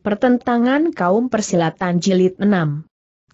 Pertentangan kaum persilatan jilid 6.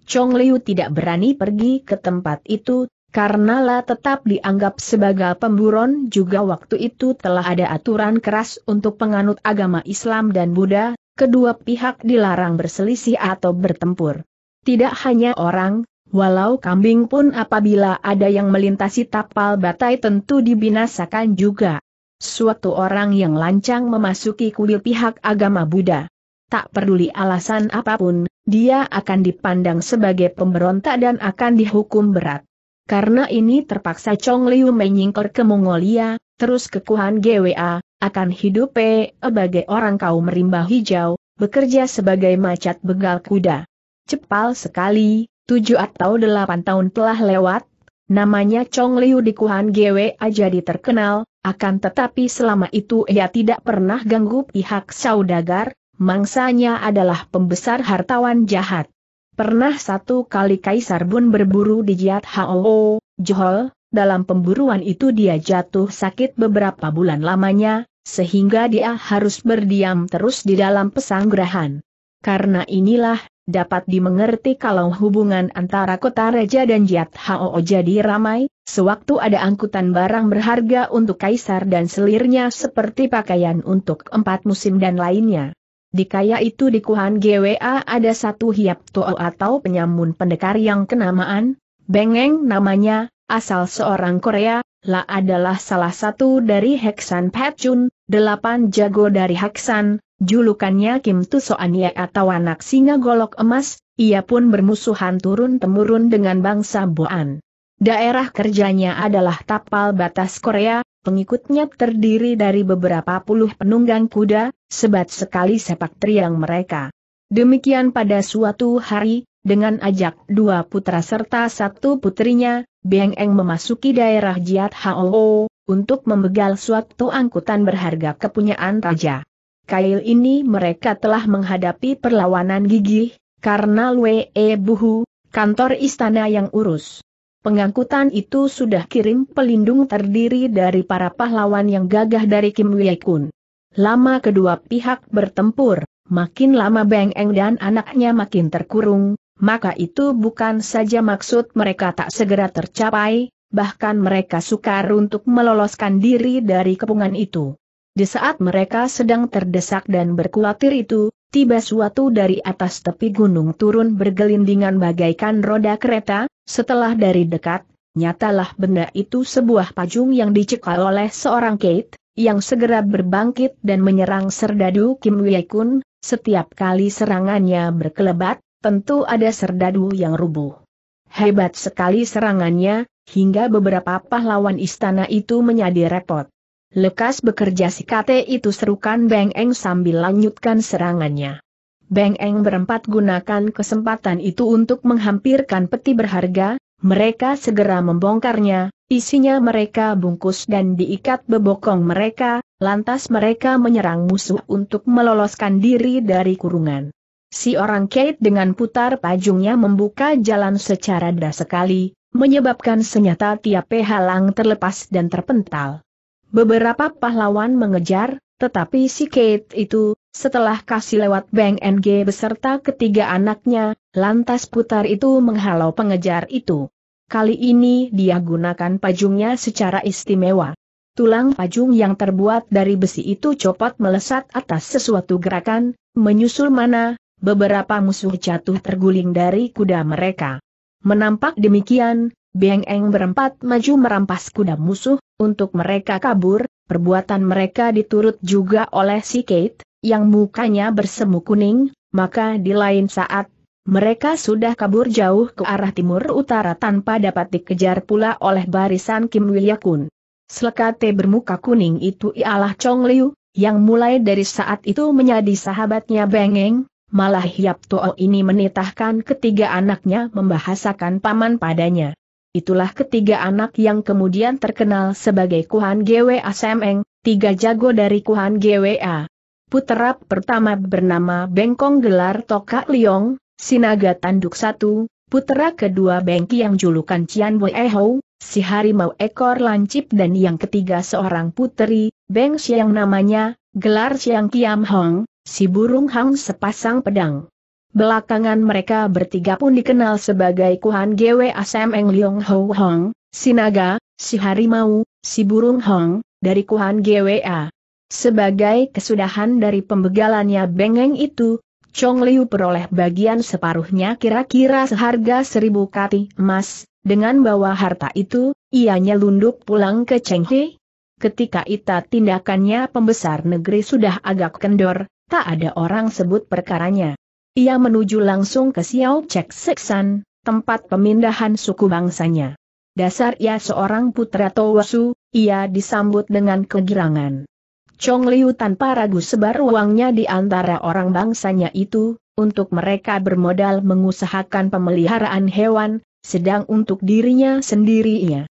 Chong Liu tidak berani pergi ke tempat itu, karena La tetap dianggap sebagai pemburon juga waktu itu telah ada aturan keras untuk penganut agama Islam dan Buddha, kedua pihak dilarang berselisih atau bertempur. Tidak hanya orang, walau kambing pun apabila ada yang melintasi tapal batai tentu dibinasakan juga. Suatu orang yang lancang memasuki kuil pihak agama Buddha tak peduli alasan apapun, dia akan dipandang sebagai pemberontak dan akan dihukum berat. Karena ini terpaksa Chong Liu menyingkir ke Mongolia, terus ke Kuhan GWA, akan hidup eh, sebagai orang kaum rimba hijau, bekerja sebagai macat begal kuda. Cepal sekali, tujuh atau delapan tahun telah lewat, namanya Chong Liu di Kuhan GWA jadi terkenal, akan tetapi selama itu ia tidak pernah ganggu pihak saudagar, mangsanya adalah pembesar hartawan jahat. Pernah satu kali Kaisar Bun berburu di Jiat Hao, Johol. dalam pemburuan itu dia jatuh sakit beberapa bulan lamanya, sehingga dia harus berdiam terus di dalam pesanggrahan. Karena inilah, dapat dimengerti kalau hubungan antara kota Raja dan Jiat Hao jadi ramai, sewaktu ada angkutan barang berharga untuk Kaisar dan selirnya seperti pakaian untuk empat musim dan lainnya. Di kaya itu di Kuhan GWA ada satu hiap toa atau penyamun pendekar yang kenamaan, Bengeng namanya, asal seorang Korea, La adalah salah satu dari Heksan Pecun, delapan jago dari Heksan, julukannya Kim Tusoania atau anak singa golok emas, ia pun bermusuhan turun-temurun dengan bangsa Boan. Daerah kerjanya adalah tapal batas Korea, Pengikutnya terdiri dari beberapa puluh penunggang kuda, sebat sekali sepak triang mereka. Demikian pada suatu hari, dengan ajak dua putra serta satu putrinya, Beng Eng memasuki daerah Jiat Hao untuk membegal suatu angkutan berharga kepunyaan raja. Kail ini mereka telah menghadapi perlawanan gigih, karena Lue Buhu, kantor istana yang urus. Pengangkutan itu sudah kirim pelindung terdiri dari para pahlawan yang gagah dari Kim Wye Kun. Lama kedua pihak bertempur, makin lama Beng Eng dan anaknya makin terkurung, maka itu bukan saja maksud mereka tak segera tercapai, bahkan mereka sukar untuk meloloskan diri dari kepungan itu. Di saat mereka sedang terdesak dan berkhawatir itu, Tiba suatu dari atas tepi gunung turun bergelindingan bagaikan roda kereta, setelah dari dekat, nyatalah benda itu sebuah pajung yang dicekal oleh seorang Kate, yang segera berbangkit dan menyerang Serdadu Kim Wei-kun, setiap kali serangannya berkelebat, tentu ada Serdadu yang rubuh. Hebat sekali serangannya, hingga beberapa pahlawan istana itu menjadi repot. Lekas bekerja si kate itu serukan Beng Eng sambil lanjutkan serangannya. Beng Eng berempat gunakan kesempatan itu untuk menghampirkan peti berharga, mereka segera membongkarnya, isinya mereka bungkus dan diikat bebokong mereka, lantas mereka menyerang musuh untuk meloloskan diri dari kurungan. Si orang Kate dengan putar pajungnya membuka jalan secara deras sekali, menyebabkan senjata tiap halang terlepas dan terpental. Beberapa pahlawan mengejar, tetapi si Kate itu, setelah kasih lewat Bang NG beserta ketiga anaknya, lantas putar itu menghalau pengejar itu. Kali ini dia gunakan pajungnya secara istimewa. Tulang pajung yang terbuat dari besi itu copot melesat atas sesuatu gerakan, menyusul mana, beberapa musuh jatuh terguling dari kuda mereka. Menampak demikian, Beng Eng berempat maju merampas kuda musuh, untuk mereka kabur, perbuatan mereka diturut juga oleh si Kate, yang mukanya bersemu kuning, maka di lain saat, mereka sudah kabur jauh ke arah timur utara tanpa dapat dikejar pula oleh barisan Kim Wilyakun. Selekate bermuka kuning itu ialah Chong Liu, yang mulai dari saat itu menjadi sahabatnya Beng Eng, malah Hiap To'o ini menitahkan ketiga anaknya membahasakan paman padanya itulah ketiga anak yang kemudian terkenal sebagai Kuhan GWA Semeng, tiga jago dari Kuhan GWA. Putera pertama bernama Bengkong Gelar Toka Liong, Sinaga Tanduk satu. putera kedua Bengki yang julukan Cian Wei e si harimau ekor lancip dan yang ketiga seorang puteri, Beng yang namanya, gelar Siang Kiam Hong, si burung Hang sepasang pedang. Belakangan mereka bertiga pun dikenal sebagai Kuhan Gwe Asem Eng Leong Ho Hong, si naga, si harimau, si burung hong, dari Kuhan A. Sebagai kesudahan dari pembegalannya bengeng itu, Chong Liu peroleh bagian separuhnya kira-kira seharga seribu kati emas, dengan bawa harta itu, ia nyelundup pulang ke Chenghe. Ketika ita tindakannya pembesar negeri sudah agak kendor, tak ada orang sebut perkaranya. Ia menuju langsung ke Xiao Chek Seksan, tempat pemindahan suku bangsanya. Dasar ia seorang putra Towasu, ia disambut dengan kegirangan. Chong Liu tanpa ragu sebar uangnya di antara orang bangsanya itu, untuk mereka bermodal mengusahakan pemeliharaan hewan, sedang untuk dirinya sendiri ia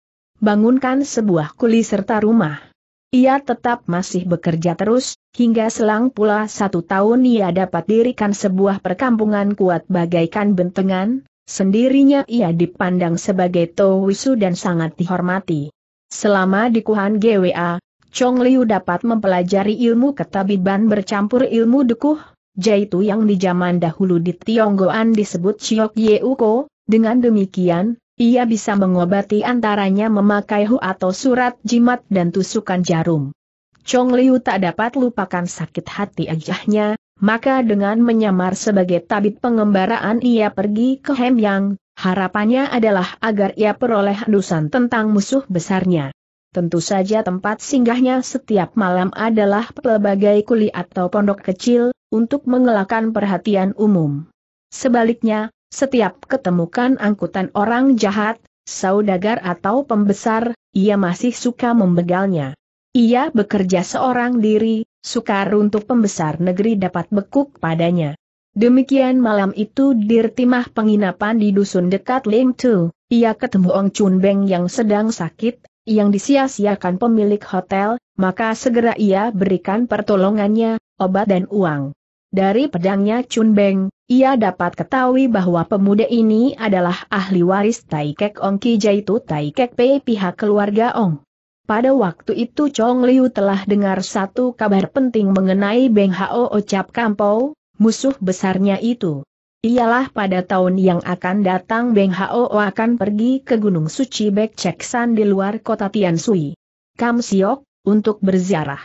bangunkan sebuah kuli serta rumah. Ia tetap masih bekerja terus, hingga selang pula satu tahun ia dapat dirikan sebuah perkampungan kuat bagaikan bentengan, sendirinya ia dipandang sebagai Towisu dan sangat dihormati. Selama di Kuhan GWA, Chong Liu dapat mempelajari ilmu ketabiban bercampur ilmu dukuh, yaitu yang di zaman dahulu di Tionggoan disebut Chiok Yeuko, dengan demikian, ia bisa mengobati antaranya memakai hu atau surat jimat dan tusukan jarum. Chong Liu tak dapat lupakan sakit hati ajahnya, maka dengan menyamar sebagai tabib pengembaraan ia pergi ke Hemyang, harapannya adalah agar ia peroleh dusan tentang musuh besarnya. Tentu saja tempat singgahnya setiap malam adalah pelbagai kuli atau pondok kecil, untuk mengelakkan perhatian umum. Sebaliknya, setiap ketemukan angkutan orang jahat, saudagar atau pembesar, ia masih suka membegalnya. Ia bekerja seorang diri, sukar untuk pembesar negeri dapat bekuk padanya. Demikian malam itu dirtimah penginapan di dusun dekat Leng Tu, ia ketemu Ong Chun Beng yang sedang sakit, yang disia-siakan pemilik hotel, maka segera ia berikan pertolongannya, obat dan uang. Dari pedangnya Chun Beng, ia dapat ketahui bahwa pemuda ini adalah ahli waris Taikek Ong Kijaitu Taikek Pei pihak keluarga Ong. Pada waktu itu Chong Liu telah dengar satu kabar penting mengenai Beng Hao Ocap Kampau, musuh besarnya itu. Ialah pada tahun yang akan datang Beng Hao akan pergi ke Gunung Suci Bek Ceksan di luar kota Tiansui. Kam Siok, untuk berziarah.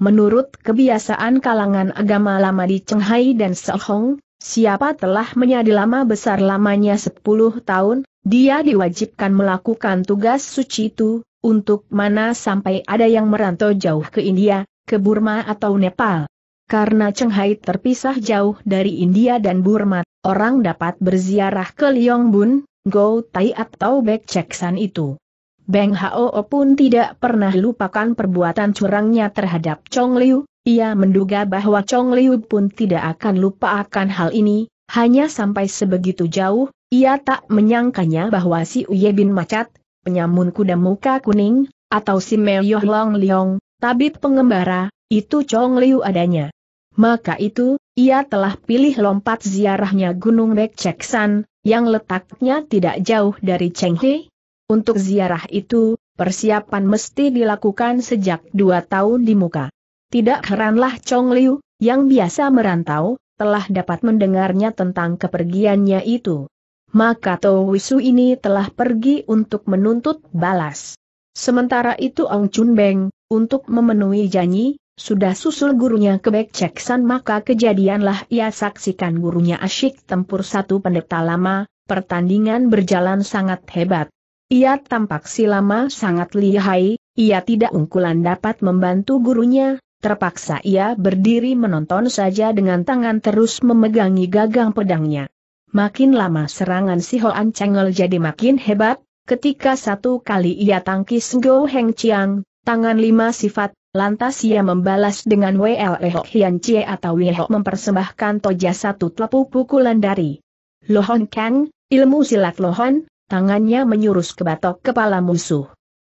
Menurut kebiasaan kalangan agama lama di Chenghai dan Sehong, Siapa telah menyadi lama besar lamanya 10 tahun, dia diwajibkan melakukan tugas suci itu, untuk mana sampai ada yang merantau jauh ke India, ke Burma atau Nepal. Karena Cenghai terpisah jauh dari India dan Burma, orang dapat berziarah ke Bun, Go Tai atau Bek San itu. Beng Hao pun tidak pernah lupakan perbuatan curangnya terhadap Chong Liu, ia menduga bahwa Chong Liu pun tidak akan lupa akan hal ini, hanya sampai sebegitu jauh, ia tak menyangkanya bahwa si Uye bin Macat, penyamun kuda muka kuning, atau si Meo Long Leong, tabib pengembara, itu Chong Liu adanya. Maka itu, ia telah pilih lompat ziarahnya Gunung San, yang letaknya tidak jauh dari Cheng Chenghe. Untuk ziarah itu, persiapan mesti dilakukan sejak dua tahun di muka. Tidak heranlah Chong Liu, yang biasa merantau, telah dapat mendengarnya tentang kepergiannya itu. Maka Tou Wisu ini telah pergi untuk menuntut balas. Sementara itu Ong Chun Beng, untuk memenuhi janji, sudah susul gurunya ke Bek San maka kejadianlah ia saksikan gurunya asyik tempur satu pendeta lama, pertandingan berjalan sangat hebat. Ia tampak si lama sangat lihai, ia tidak ungkulan dapat membantu gurunya, Terpaksa ia berdiri menonton saja dengan tangan terus memegangi gagang pedangnya. Makin lama serangan si Hoan Chengel jadi makin hebat, ketika satu kali ia tangkis Go Heng Chiang, tangan lima sifat, lantas ia membalas dengan WLE Ho Hian Chie atau Ho mempersembahkan toja satu telapu pukulan dari Lohon Kang, ilmu silat Lohon, tangannya menyurus ke batok kepala musuh.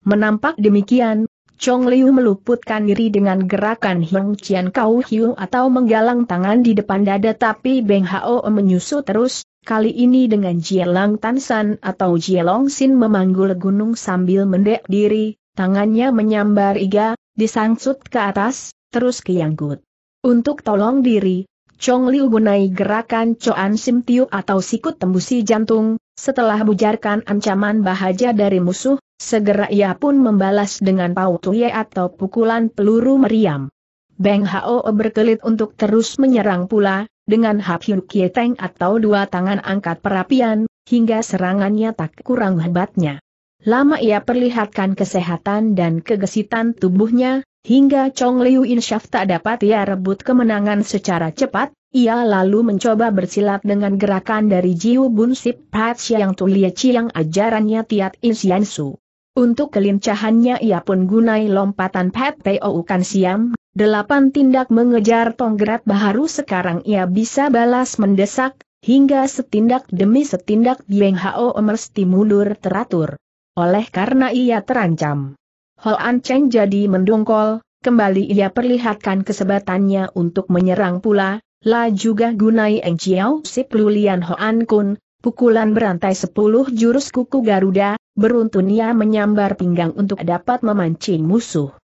Menampak demikian, Chong Liu meluputkan diri dengan gerakan Hiong Qian Kau Hiu atau menggalang tangan di depan dada tapi Beng Hao menyusu terus, kali ini dengan Jielang Tansan atau Jielong Sin memanggul gunung sambil mendek diri, tangannya menyambar iga, disangsut ke atas, terus ke Yanggut. Untuk tolong diri, Chong Liu gunai gerakan Coan Sim Tiu atau sikut tembusi jantung, setelah bujarkan ancaman bahaja dari musuh, Segera ia pun membalas dengan pautuye atau pukulan peluru meriam. Beng Hao berkelit untuk terus menyerang pula, dengan Hap Hyuk Kieteng atau dua tangan angkat perapian, hingga serangannya tak kurang hebatnya. Lama ia perlihatkan kesehatan dan kegesitan tubuhnya, hingga Chong Liu Insyaf tak dapat ia rebut kemenangan secara cepat, ia lalu mencoba bersilat dengan gerakan dari Jiu Bun Sip Pat Siang Tulia Chiang ajarannya Tiat Insiansu. Untuk kelincahannya ia pun gunai lompatan Pat Teo Kan Siam, delapan tindak mengejar tonggrat baharu sekarang ia bisa balas mendesak, hingga setindak demi setindak Dieng Hao mesti mundur teratur. Oleh karena ia terancam. an Cheng jadi mendongkol, kembali ia perlihatkan kesebatannya untuk menyerang pula, lah juga gunai Eng Chiao Sip Lulian Hoan Kun, Pukulan berantai sepuluh jurus kuku Garuda, beruntun ia menyambar pinggang untuk dapat memancing musuh.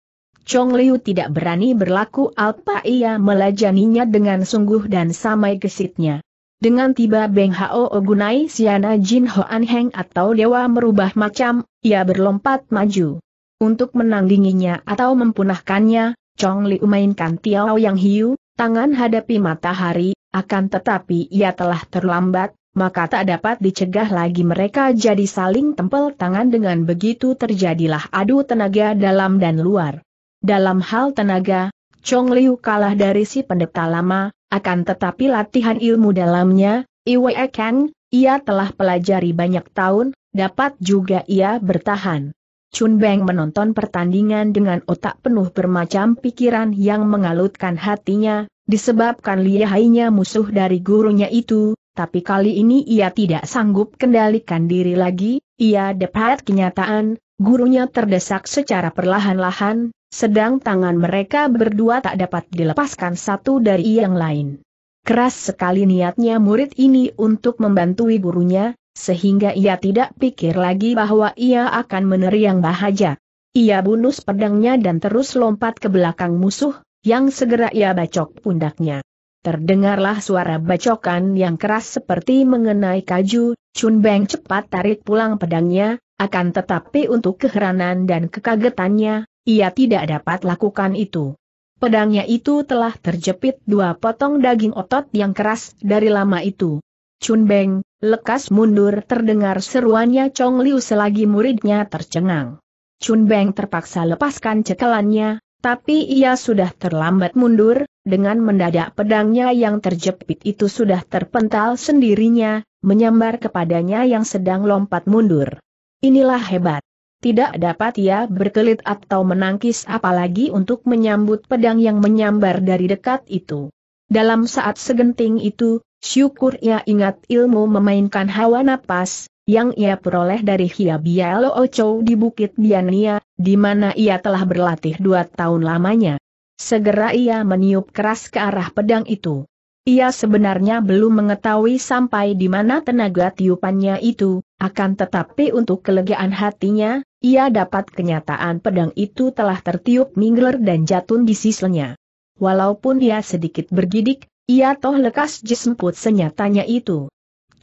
Chong Liu tidak berani berlaku alpa ia melajaninya dengan sungguh dan samai gesitnya. Dengan tiba Beng Hao Ogunai Siana Jin Hoan Heng atau Dewa merubah macam, ia berlompat maju. Untuk menandinginya atau mempunahkannya, Chong Liu mainkan Tiao Yang Hiu, tangan hadapi matahari, akan tetapi ia telah terlambat, maka tak dapat dicegah lagi mereka jadi saling tempel tangan dengan begitu terjadilah adu tenaga dalam dan luar. Dalam hal tenaga, Chong Liu kalah dari si pendeta lama, akan tetapi latihan ilmu dalamnya, Iwe Kang, ia telah pelajari banyak tahun, dapat juga ia bertahan. Chun Beng menonton pertandingan dengan otak penuh bermacam pikiran yang mengalutkan hatinya, disebabkan lihainya musuh dari gurunya itu, tapi kali ini ia tidak sanggup kendalikan diri lagi, ia dapat kenyataan, gurunya terdesak secara perlahan-lahan, sedang tangan mereka berdua tak dapat dilepaskan satu dari yang lain. Keras sekali niatnya murid ini untuk membantui gurunya, sehingga ia tidak pikir lagi bahwa ia akan meneriang bahaja. Ia bunus pedangnya dan terus lompat ke belakang musuh, yang segera ia bacok pundaknya. Terdengarlah suara bacokan yang keras seperti mengenai kaju, Chun Beng cepat tarik pulang pedangnya, akan tetapi untuk keheranan dan kekagetannya, ia tidak dapat lakukan itu. Pedangnya itu telah terjepit dua potong daging otot yang keras dari lama itu. Chun Beng, lekas mundur terdengar seruannya Chong Liu selagi muridnya tercengang. Chun Beng terpaksa lepaskan cekalannya, tapi ia sudah terlambat mundur, dengan mendadak pedangnya yang terjepit itu sudah terpental sendirinya, menyambar kepadanya yang sedang lompat mundur. Inilah hebat. Tidak dapat ia berkelit atau menangkis apalagi untuk menyambut pedang yang menyambar dari dekat itu. Dalam saat segenting itu, syukur ia ingat ilmu memainkan hawa napas, yang ia peroleh dari Hia Bialo Ocho di Bukit Biania, di mana ia telah berlatih dua tahun lamanya. Segera ia meniup keras ke arah pedang itu. Ia sebenarnya belum mengetahui sampai di mana tenaga tiupannya itu, akan tetapi untuk kelegaan hatinya, ia dapat kenyataan pedang itu telah tertiup mingler dan jatun di sisanya. Walaupun ia sedikit bergidik, ia toh lekas jesemput senyatanya itu.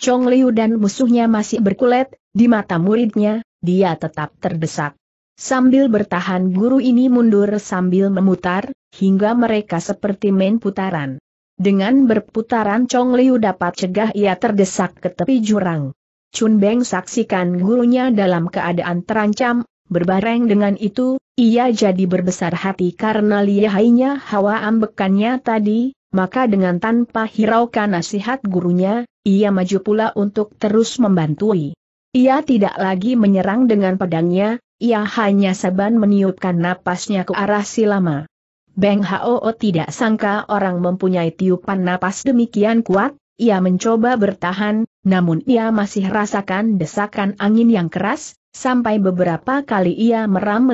Chong Liu dan musuhnya masih berkulit, di mata muridnya, dia tetap terdesak. Sambil bertahan guru ini mundur sambil memutar, hingga mereka seperti main putaran. Dengan berputaran Chong Liu dapat cegah ia terdesak ke tepi jurang. Chun Beng saksikan gurunya dalam keadaan terancam, berbareng dengan itu, ia jadi berbesar hati karena lihainya hawa ambekannya tadi, maka dengan tanpa hiraukan nasihat gurunya, ia maju pula untuk terus membantui. Ia tidak lagi menyerang dengan pedangnya, ia hanya saban meniupkan napasnya ke arah Silama. Beng Hao tidak sangka orang mempunyai tiupan napas demikian kuat, ia mencoba bertahan, namun ia masih rasakan desakan angin yang keras, sampai beberapa kali ia meram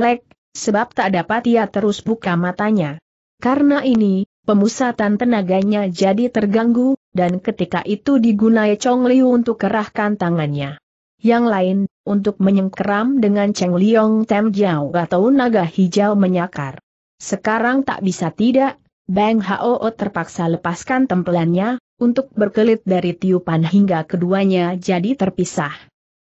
sebab tak dapat ia terus buka matanya. Karena ini, pemusatan tenaganya jadi terganggu, dan ketika itu digunai Chong Liu untuk kerahkan tangannya. Yang lain, untuk menyengkeram dengan Cheng Liong Tem Jiao atau naga hijau menyakar. Sekarang tak bisa tidak, Bang Hao terpaksa lepaskan tempelannya, untuk berkelit dari tiupan hingga keduanya jadi terpisah.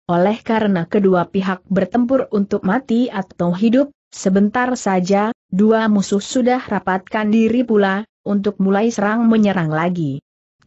Oleh karena kedua pihak bertempur untuk mati atau hidup, sebentar saja, dua musuh sudah rapatkan diri pula, untuk mulai serang menyerang lagi.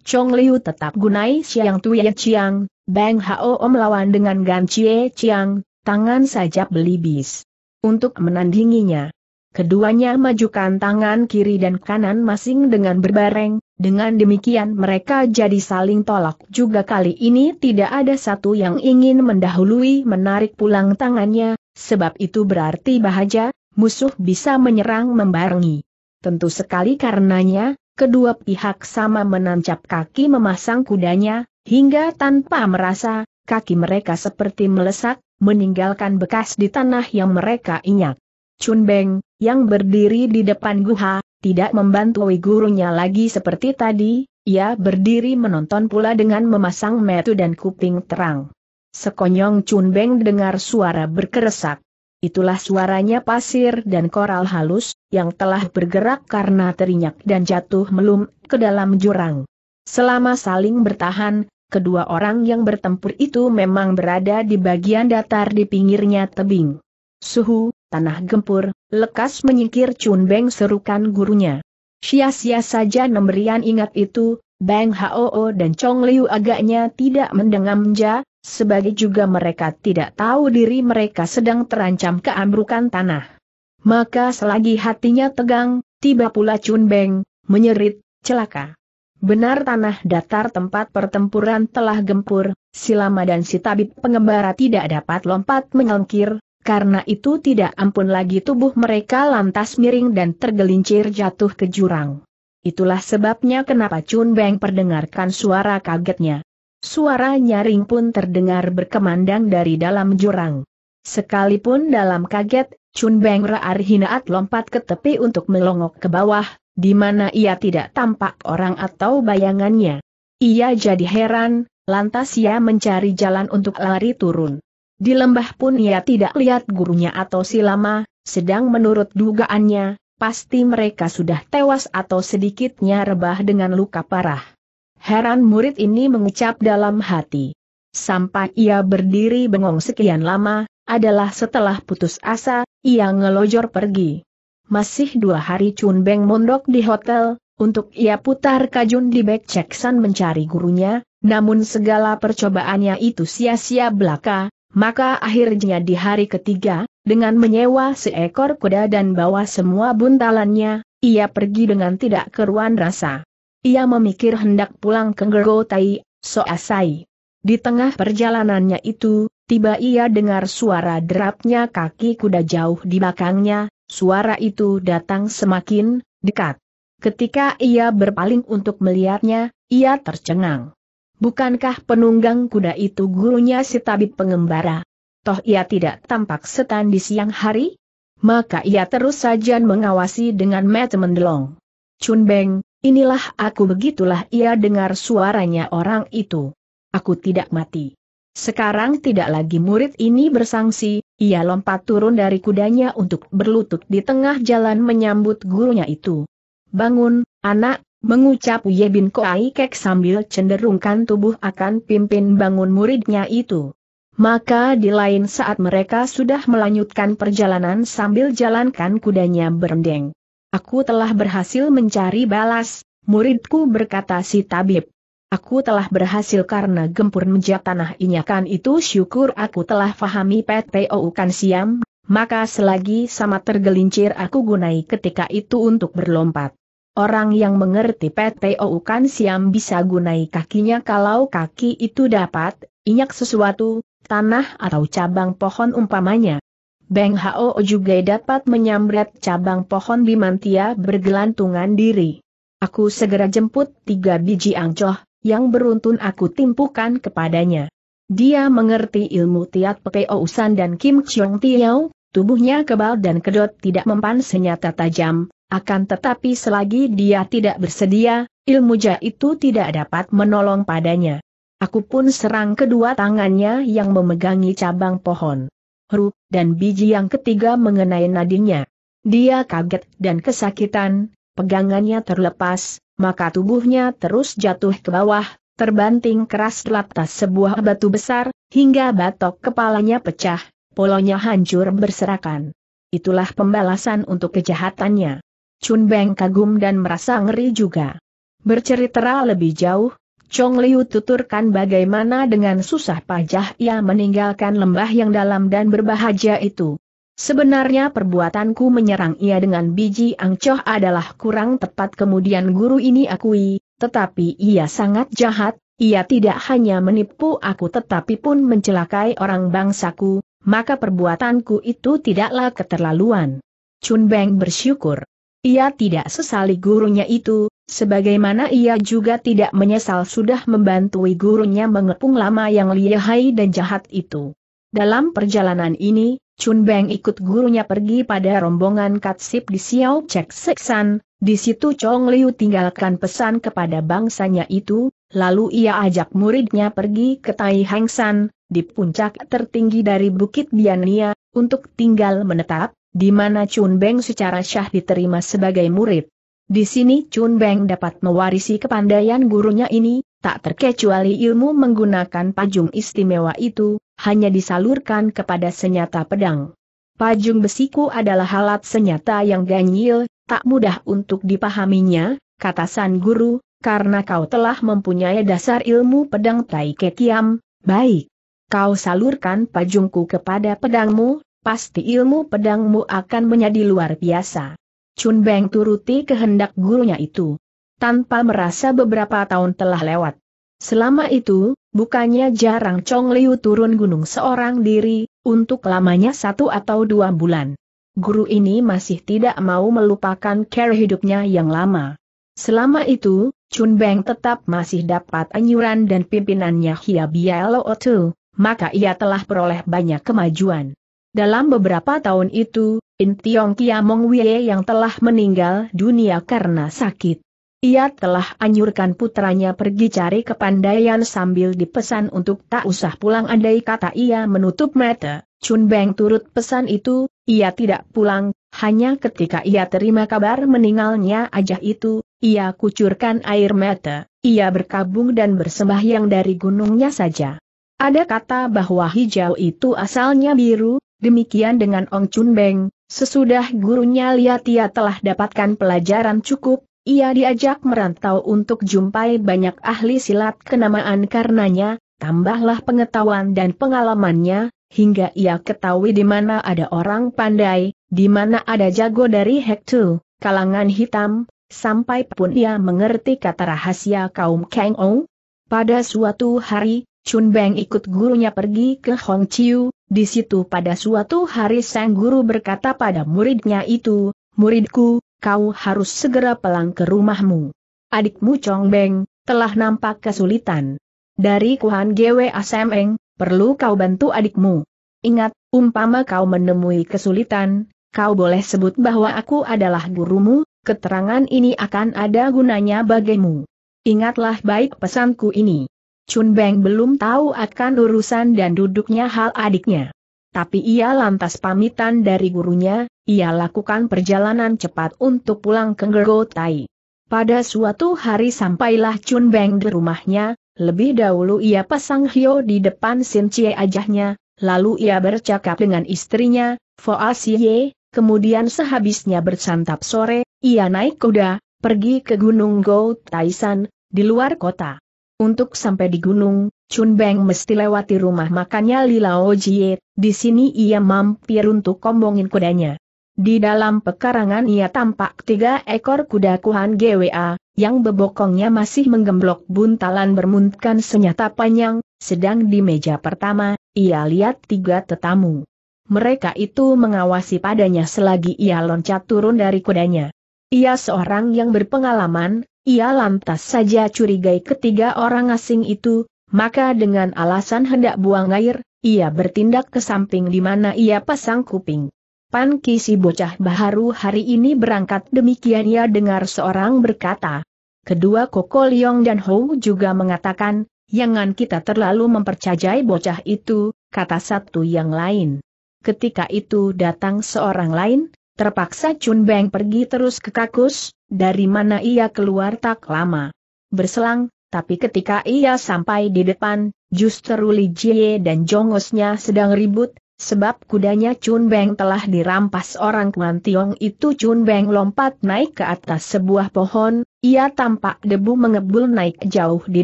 Chong Liu tetap gunai Siang Tuye Chiang, Bang Hao om lawan dengan Gan Chie Chiang, tangan saja belibis. Untuk menandinginya. Keduanya majukan tangan kiri dan kanan masing dengan berbareng, dengan demikian mereka jadi saling tolak juga kali ini tidak ada satu yang ingin mendahului menarik pulang tangannya, sebab itu berarti bahaja musuh bisa menyerang membarengi. Tentu sekali karenanya, kedua pihak sama menancap kaki memasang kudanya, hingga tanpa merasa, kaki mereka seperti melesat meninggalkan bekas di tanah yang mereka inyak. Chun Beng, yang berdiri di depan guha, tidak membantu gurunya lagi seperti tadi, ia berdiri menonton pula dengan memasang metu dan kuping terang. Sekonyong Chun Beng dengar suara berkeresak itulah suaranya pasir dan koral halus, yang telah bergerak karena terinyak dan jatuh melum ke dalam jurang. Selama saling bertahan, kedua orang yang bertempur itu memang berada di bagian datar di pinggirnya tebing. Suhu, tanah gempur, lekas menyingkir Chun Beng serukan gurunya. Sia-sia saja Nemerian ingat itu, Bang Hoo dan Chong Liu agaknya tidak mendengam sebagai juga mereka tidak tahu diri mereka sedang terancam keambrukan tanah. Maka selagi hatinya tegang, tiba pula Chun Beng, menyerit, celaka. Benar tanah datar tempat pertempuran telah gempur, Silama dan si tabib pengembara tidak dapat lompat menyelengkir, karena itu tidak ampun lagi tubuh mereka lantas miring dan tergelincir jatuh ke jurang. Itulah sebabnya kenapa Chun Beng perdengarkan suara kagetnya. Suara nyaring pun terdengar berkemandang dari dalam jurang. Sekalipun dalam kaget, Chun Beng Raar Hinaat lompat ke tepi untuk melongok ke bawah, di mana ia tidak tampak orang atau bayangannya. Ia jadi heran, lantas ia mencari jalan untuk lari turun. Di lembah pun ia tidak lihat gurunya atau silama, sedang menurut dugaannya, pasti mereka sudah tewas atau sedikitnya rebah dengan luka parah. Heran murid ini mengucap dalam hati. Sampai ia berdiri bengong sekian lama, adalah setelah putus asa, ia ngelojor pergi. Masih dua hari Chun Beng mondok di hotel, untuk ia putar kajun di Bek Ceksan mencari gurunya, namun segala percobaannya itu sia-sia belaka, maka akhirnya di hari ketiga, dengan menyewa seekor kuda dan bawa semua buntalannya, ia pergi dengan tidak keruan rasa. Ia memikir hendak pulang ke Gergotai, Soasai. Di tengah perjalanannya itu, tiba ia dengar suara derapnya kaki kuda jauh di belakangnya, suara itu datang semakin dekat. Ketika ia berpaling untuk melihatnya, ia tercengang. Bukankah penunggang kuda itu gurunya si tabib pengembara? Toh ia tidak tampak setan di siang hari? Maka ia terus saja mengawasi dengan mata mendelong. Chun Beng, Inilah aku begitulah ia dengar suaranya orang itu. Aku tidak mati. Sekarang tidak lagi murid ini bersangsi, ia lompat turun dari kudanya untuk berlutut di tengah jalan menyambut gurunya itu. Bangun, anak, mengucap Yebin Koai Kek sambil cenderungkan tubuh akan pimpin bangun muridnya itu. Maka di lain saat mereka sudah melanjutkan perjalanan sambil jalankan kudanya berendeng. Aku telah berhasil mencari balas, muridku berkata si tabib. Aku telah berhasil karena gempur menjak tanah inyakan itu syukur aku telah fahami PTOU kan siam, maka selagi sama tergelincir aku gunai ketika itu untuk berlompat. Orang yang mengerti PTOU kan siam bisa gunai kakinya kalau kaki itu dapat, inyak sesuatu, tanah atau cabang pohon umpamanya. Beng Hao juga dapat menyamret cabang pohon di Mantia bergelantungan diri. Aku segera jemput tiga biji angcoh, yang beruntun aku timpukan kepadanya. Dia mengerti ilmu Tiat Peo Usan dan Kim Chong Tiao, tubuhnya kebal dan kedot tidak mempan senyata tajam, akan tetapi selagi dia tidak bersedia, ilmu ja itu tidak dapat menolong padanya. Aku pun serang kedua tangannya yang memegangi cabang pohon hru, dan biji yang ketiga mengenai nadinya. Dia kaget dan kesakitan, pegangannya terlepas, maka tubuhnya terus jatuh ke bawah, terbanting keras lantas sebuah batu besar, hingga batok kepalanya pecah, polonya hancur berserakan. Itulah pembalasan untuk kejahatannya. Chun Beng kagum dan merasa ngeri juga. Bercerita lebih jauh, Chong Liu tuturkan bagaimana dengan susah payah ia meninggalkan lembah yang dalam dan berbahagia itu. Sebenarnya perbuatanku menyerang ia dengan biji angcoh adalah kurang tepat kemudian guru ini akui, tetapi ia sangat jahat, ia tidak hanya menipu aku tetapi pun mencelakai orang bangsaku, maka perbuatanku itu tidaklah keterlaluan. Chun Beng bersyukur. Ia tidak sesali gurunya itu, Sebagaimana ia juga tidak menyesal sudah membantu gurunya mengepung lama yang lihai dan jahat itu. Dalam perjalanan ini, Chun Beng ikut gurunya pergi pada rombongan katsip di Xiao Chek Seksan, di situ Chong Liu tinggalkan pesan kepada bangsanya itu, lalu ia ajak muridnya pergi ke Tai Hang San, di puncak tertinggi dari Bukit Biania, untuk tinggal menetap, di mana Chun Beng secara syah diterima sebagai murid. Di sini Chun Beng dapat mewarisi kepandaian gurunya ini, tak terkecuali ilmu menggunakan pajung istimewa itu, hanya disalurkan kepada senyata pedang. Pajung besiku adalah alat senyata yang ganjil, tak mudah untuk dipahaminya, kata San Guru, karena kau telah mempunyai dasar ilmu pedang Tai Ketiam, baik. Kau salurkan pajungku kepada pedangmu, pasti ilmu pedangmu akan menjadi luar biasa. Chun Beng turuti kehendak gurunya itu. Tanpa merasa beberapa tahun telah lewat. Selama itu, bukannya jarang Chong Liu turun gunung seorang diri, untuk lamanya satu atau dua bulan. Guru ini masih tidak mau melupakan care hidupnya yang lama. Selama itu, Chun Beng tetap masih dapat anjuran dan pimpinannya Hia Bialo Otu, maka ia telah peroleh banyak kemajuan. Dalam beberapa tahun itu, Intiong Mong Wye yang telah meninggal dunia karena sakit. Ia telah anjurkan putranya pergi cari kepandaian sambil dipesan untuk tak usah pulang andai kata ia menutup mata. Chun Beng turut pesan itu, ia tidak pulang, hanya ketika ia terima kabar meninggalnya aja itu, ia kucurkan air mata, ia berkabung dan bersembahyang dari gunungnya saja. Ada kata bahwa hijau itu asalnya biru, Demikian dengan Ong Chun Beng, sesudah gurunya Tia telah dapatkan pelajaran cukup, ia diajak merantau untuk jumpai banyak ahli silat kenamaan karenanya, tambahlah pengetahuan dan pengalamannya, hingga ia ketahui di mana ada orang pandai, di mana ada jago dari Hektu, kalangan hitam, sampai pun ia mengerti kata rahasia kaum Kang Ong. Pada suatu hari, Chun Beng ikut gurunya pergi ke Hong Chiu, di situ pada suatu hari sang guru berkata pada muridnya itu, Muridku, kau harus segera pelang ke rumahmu. Adikmu Chong Beng, telah nampak kesulitan. Dari Kuhan Gwe Asemeng, perlu kau bantu adikmu. Ingat, umpama kau menemui kesulitan, kau boleh sebut bahwa aku adalah gurumu, keterangan ini akan ada gunanya bagimu. Ingatlah baik pesanku ini. Chun Beng belum tahu akan urusan dan duduknya hal adiknya. Tapi ia lantas pamitan dari gurunya, ia lakukan perjalanan cepat untuk pulang ke Gergotai. Pada suatu hari sampailah Chun Beng di rumahnya, lebih dahulu ia pasang Hio di depan Sin Chie ajahnya, lalu ia bercakap dengan istrinya, Foa Xie, kemudian sehabisnya bersantap sore, ia naik kuda, pergi ke Gunung Gou Taisan, di luar kota. Untuk sampai di gunung, Chun Beng mesti lewati rumah makannya Lila Jie, di sini ia mampir untuk kombongin kudanya. Di dalam pekarangan ia tampak tiga ekor kuda kuhan GWA, yang bebokongnya masih menggemblok buntalan bermuntkan senyata panjang, sedang di meja pertama, ia lihat tiga tetamu. Mereka itu mengawasi padanya selagi ia loncat turun dari kudanya. Ia seorang yang berpengalaman, ia lantas saja curigai ketiga orang asing itu, maka dengan alasan hendak buang air, ia bertindak ke samping di mana ia pasang kuping. Pan Kisi bocah baharu hari ini berangkat demikian ia dengar seorang berkata. Kedua Koko Leong dan Hou juga mengatakan, jangan kita terlalu mempercayai bocah itu, kata satu yang lain. Ketika itu datang seorang lain, Terpaksa Chun Beng pergi terus ke kakus, dari mana ia keluar tak lama. Berselang, tapi ketika ia sampai di depan, justru Li Jie dan jongosnya sedang ribut, sebab kudanya Chun Beng telah dirampas orang Tiong itu Chun Beng lompat naik ke atas sebuah pohon, ia tampak debu mengebul naik jauh di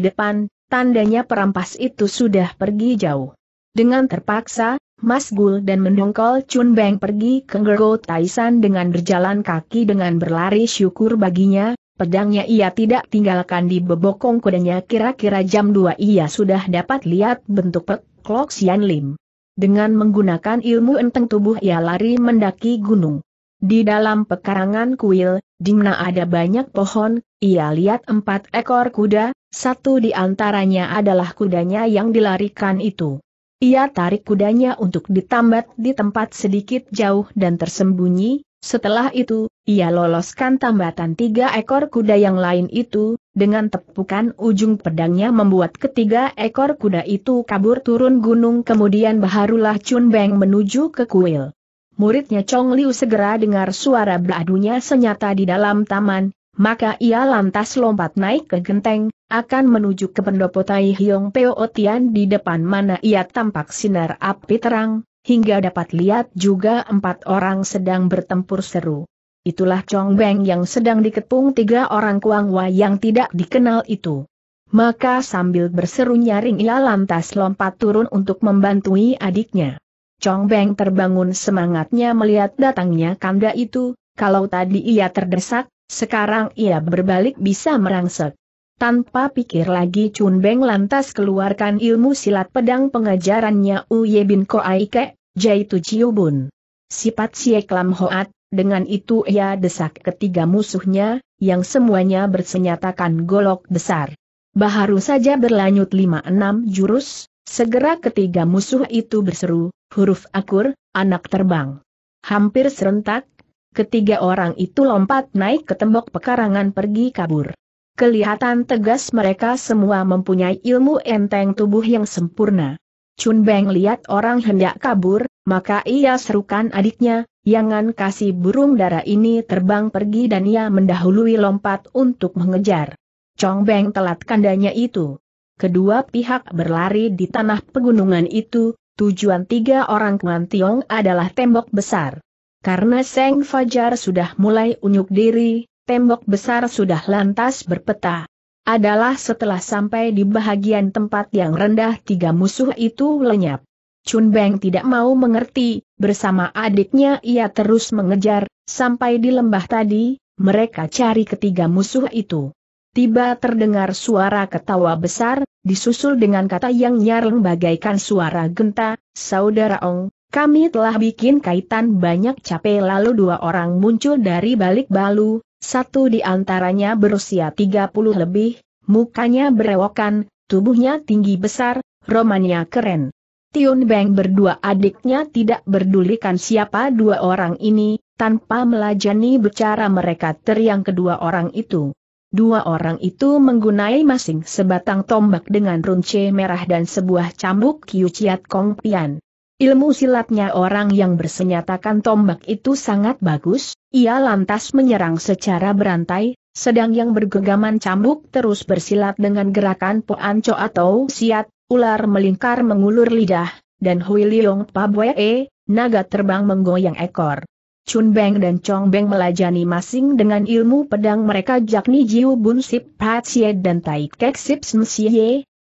depan, tandanya perampas itu sudah pergi jauh. Dengan terpaksa, Mas Gul dan mendongkol Chun Beng pergi ke Gergo Taisan dengan berjalan kaki dengan berlari syukur baginya, pedangnya ia tidak tinggalkan di bebokong kudanya kira-kira jam 2 ia sudah dapat lihat bentuk peklok Klok Sian Lim. Dengan menggunakan ilmu enteng tubuh ia lari mendaki gunung. Di dalam pekarangan kuil, di mana ada banyak pohon, ia lihat empat ekor kuda, satu di antaranya adalah kudanya yang dilarikan itu. Ia tarik kudanya untuk ditambat di tempat sedikit jauh dan tersembunyi, setelah itu, ia loloskan tambatan tiga ekor kuda yang lain itu, dengan tepukan ujung pedangnya membuat ketiga ekor kuda itu kabur turun gunung kemudian baharulah Chun Beng menuju ke kuil. Muridnya Chong Liu segera dengar suara beradunya senyata di dalam taman, maka ia lantas lompat naik ke genteng, akan menuju ke pendopo Tai Hiong Peo Tian di depan mana ia tampak sinar api terang, hingga dapat lihat juga empat orang sedang bertempur seru. Itulah Chong Beng yang sedang dikepung tiga orang Kuang Wa yang tidak dikenal itu. Maka sambil berseru nyaring ia lantas lompat turun untuk membantui adiknya. Chong Beng terbangun semangatnya melihat datangnya kanda itu, kalau tadi ia terdesak, sekarang ia berbalik bisa merangsek. Tanpa pikir lagi Chun Beng lantas keluarkan ilmu silat pedang pengajarannya Uye Bin Koai Ke, Jaitu Chiu Bun. Sifat Siek Lam Hoat, dengan itu ia desak ketiga musuhnya, yang semuanya bersenyatakan golok besar. Baharu saja berlanjut lima enam jurus, segera ketiga musuh itu berseru, huruf akur, anak terbang. Hampir serentak, ketiga orang itu lompat naik ke tembok pekarangan pergi kabur. Kelihatan tegas mereka semua mempunyai ilmu enteng tubuh yang sempurna. Chun Beng lihat orang hendak kabur, maka ia serukan adiknya, jangan kasih burung darah ini terbang pergi dan ia mendahului lompat untuk mengejar. Chong Beng telat kandanya itu. Kedua pihak berlari di tanah pegunungan itu, tujuan tiga orang Kuantiong adalah tembok besar. Karena Seng Fajar sudah mulai unyuk diri, tembok besar sudah lantas berpeta. Adalah setelah sampai di bahagian tempat yang rendah tiga musuh itu lenyap. Chun Beng tidak mau mengerti, bersama adiknya ia terus mengejar, sampai di lembah tadi, mereka cari ketiga musuh itu. Tiba terdengar suara ketawa besar, disusul dengan kata yang nyaring bagaikan suara genta, Saudara Ong, kami telah bikin kaitan banyak capek lalu dua orang muncul dari balik balu, satu di antaranya berusia 30 lebih, mukanya berewokan, tubuhnya tinggi besar, romannya keren. Tiun Beng berdua adiknya tidak berdulikan siapa dua orang ini, tanpa melajani bicara mereka teriang kedua orang itu. Dua orang itu menggunai masing sebatang tombak dengan runce merah dan sebuah cambuk Kiu Ciat Kong Pian. Ilmu silatnya orang yang bersenyatakan tombak itu sangat bagus, ia lantas menyerang secara berantai, sedang yang bergegaman cambuk terus bersilat dengan gerakan poanco atau siat, ular melingkar mengulur lidah, dan Hui Liong Pabwe, naga terbang menggoyang ekor. Chun Beng dan Chong Beng melajani masing dengan ilmu pedang mereka yakni Jiu Bun Sip Pat Xie dan Tai Kek Sip Sen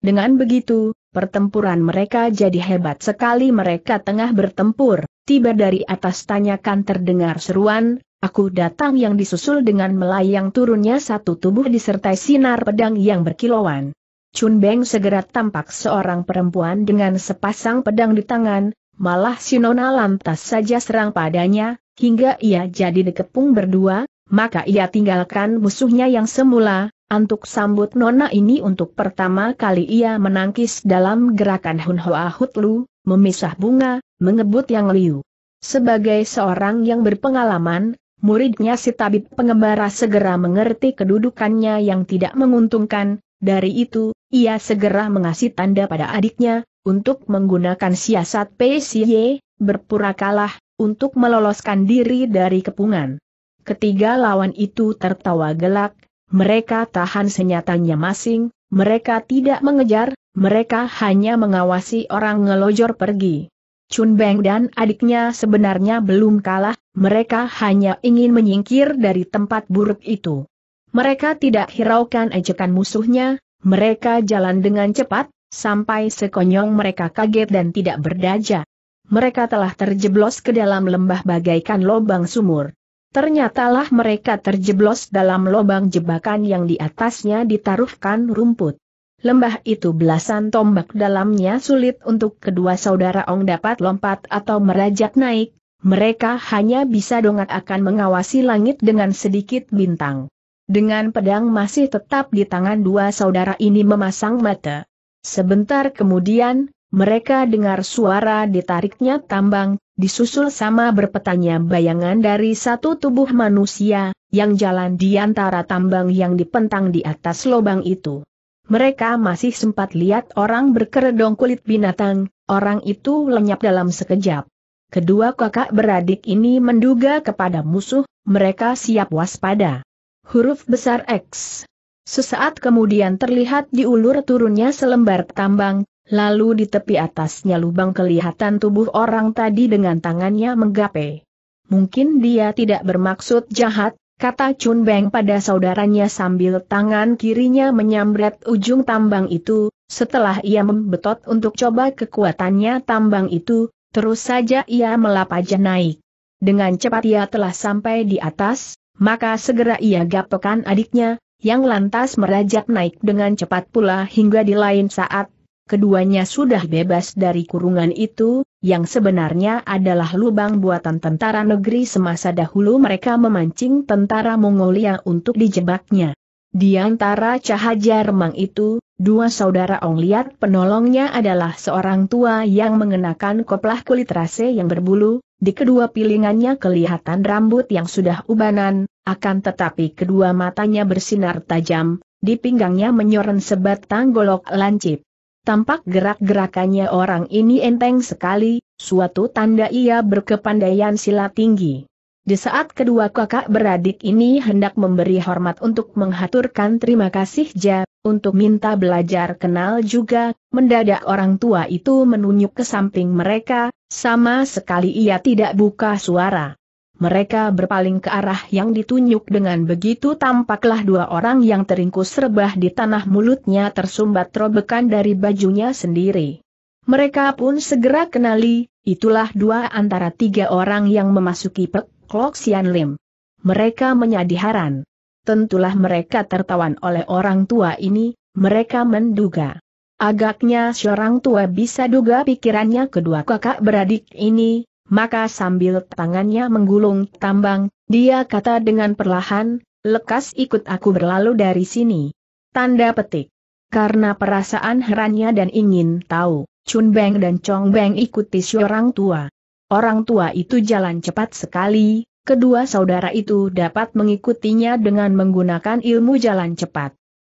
dengan begitu, Pertempuran mereka jadi hebat sekali mereka tengah bertempur, tiba dari atas tanyakan terdengar seruan, aku datang yang disusul dengan melayang turunnya satu tubuh disertai sinar pedang yang berkilauan. Chun Beng segera tampak seorang perempuan dengan sepasang pedang di tangan, malah Nona lantas saja serang padanya, hingga ia jadi dikepung berdua, maka ia tinggalkan musuhnya yang semula, Antuk sambut nona ini untuk pertama kali ia menangkis dalam gerakan Hun Hoa Hutlu, memisah bunga, mengebut yang liu. Sebagai seorang yang berpengalaman, muridnya si tabib pengembara segera mengerti kedudukannya yang tidak menguntungkan, dari itu, ia segera mengasih tanda pada adiknya, untuk menggunakan siasat PCY, berpura kalah, untuk meloloskan diri dari kepungan. Ketiga lawan itu tertawa gelak, mereka tahan senyatanya masing, mereka tidak mengejar, mereka hanya mengawasi orang ngelojor pergi. Chun Beng dan adiknya sebenarnya belum kalah, mereka hanya ingin menyingkir dari tempat buruk itu. Mereka tidak hiraukan ejekan musuhnya, mereka jalan dengan cepat, sampai sekonyong mereka kaget dan tidak berdaya. Mereka telah terjeblos ke dalam lembah bagaikan lobang sumur. Ternyatalah mereka terjeblos dalam lubang jebakan yang di atasnya ditaruhkan rumput. Lembah itu belasan tombak dalamnya sulit untuk kedua saudara Ong dapat lompat atau merajak naik, mereka hanya bisa dongak akan mengawasi langit dengan sedikit bintang. Dengan pedang masih tetap di tangan dua saudara ini memasang mata. Sebentar kemudian, mereka dengar suara ditariknya tambang, disusul sama berpetanya bayangan dari satu tubuh manusia, yang jalan di antara tambang yang dipentang di atas lubang itu. Mereka masih sempat lihat orang berkeredong kulit binatang, orang itu lenyap dalam sekejap. Kedua kakak beradik ini menduga kepada musuh, mereka siap waspada. Huruf besar X. Sesaat kemudian terlihat diulur turunnya selembar tambang, Lalu di tepi atasnya lubang kelihatan tubuh orang tadi dengan tangannya menggapai. Mungkin dia tidak bermaksud jahat, kata Chun Beng pada saudaranya sambil tangan kirinya menyambret ujung tambang itu, setelah ia membetot untuk coba kekuatannya tambang itu, terus saja ia melapajah naik. Dengan cepat ia telah sampai di atas, maka segera ia gapekan adiknya, yang lantas merajak naik dengan cepat pula hingga di lain saat keduanya sudah bebas dari kurungan itu, yang sebenarnya adalah lubang buatan tentara negeri semasa dahulu mereka memancing tentara Mongolia untuk dijebaknya. Di antara cahaya remang itu, dua saudara Ong Liat penolongnya adalah seorang tua yang mengenakan koplah kulit rase yang berbulu, di kedua pilingannya kelihatan rambut yang sudah ubanan, akan tetapi kedua matanya bersinar tajam, di pinggangnya menyoren sebatang golok lancip. Tampak gerak-gerakannya orang ini enteng sekali, suatu tanda ia berkepandaian silat tinggi. Di saat kedua kakak beradik ini hendak memberi hormat untuk menghaturkan terima kasih Ja, untuk minta belajar kenal juga, mendadak orang tua itu menunjuk ke samping mereka, sama sekali ia tidak buka suara. Mereka berpaling ke arah yang ditunjuk dengan begitu tampaklah dua orang yang teringkus rebah di tanah mulutnya tersumbat robekan dari bajunya sendiri. Mereka pun segera kenali, itulah dua antara tiga orang yang memasuki Pek Klok Sian Lim. Mereka menyadiharan. haran. Tentulah mereka tertawan oleh orang tua ini, mereka menduga. Agaknya seorang tua bisa duga pikirannya kedua kakak beradik ini, maka sambil tangannya menggulung tambang, dia kata dengan perlahan, lekas ikut aku berlalu dari sini. Tanda petik. Karena perasaan herannya dan ingin tahu, Chun Beng dan Chong Beng ikuti si orang tua. Orang tua itu jalan cepat sekali, kedua saudara itu dapat mengikutinya dengan menggunakan ilmu jalan cepat.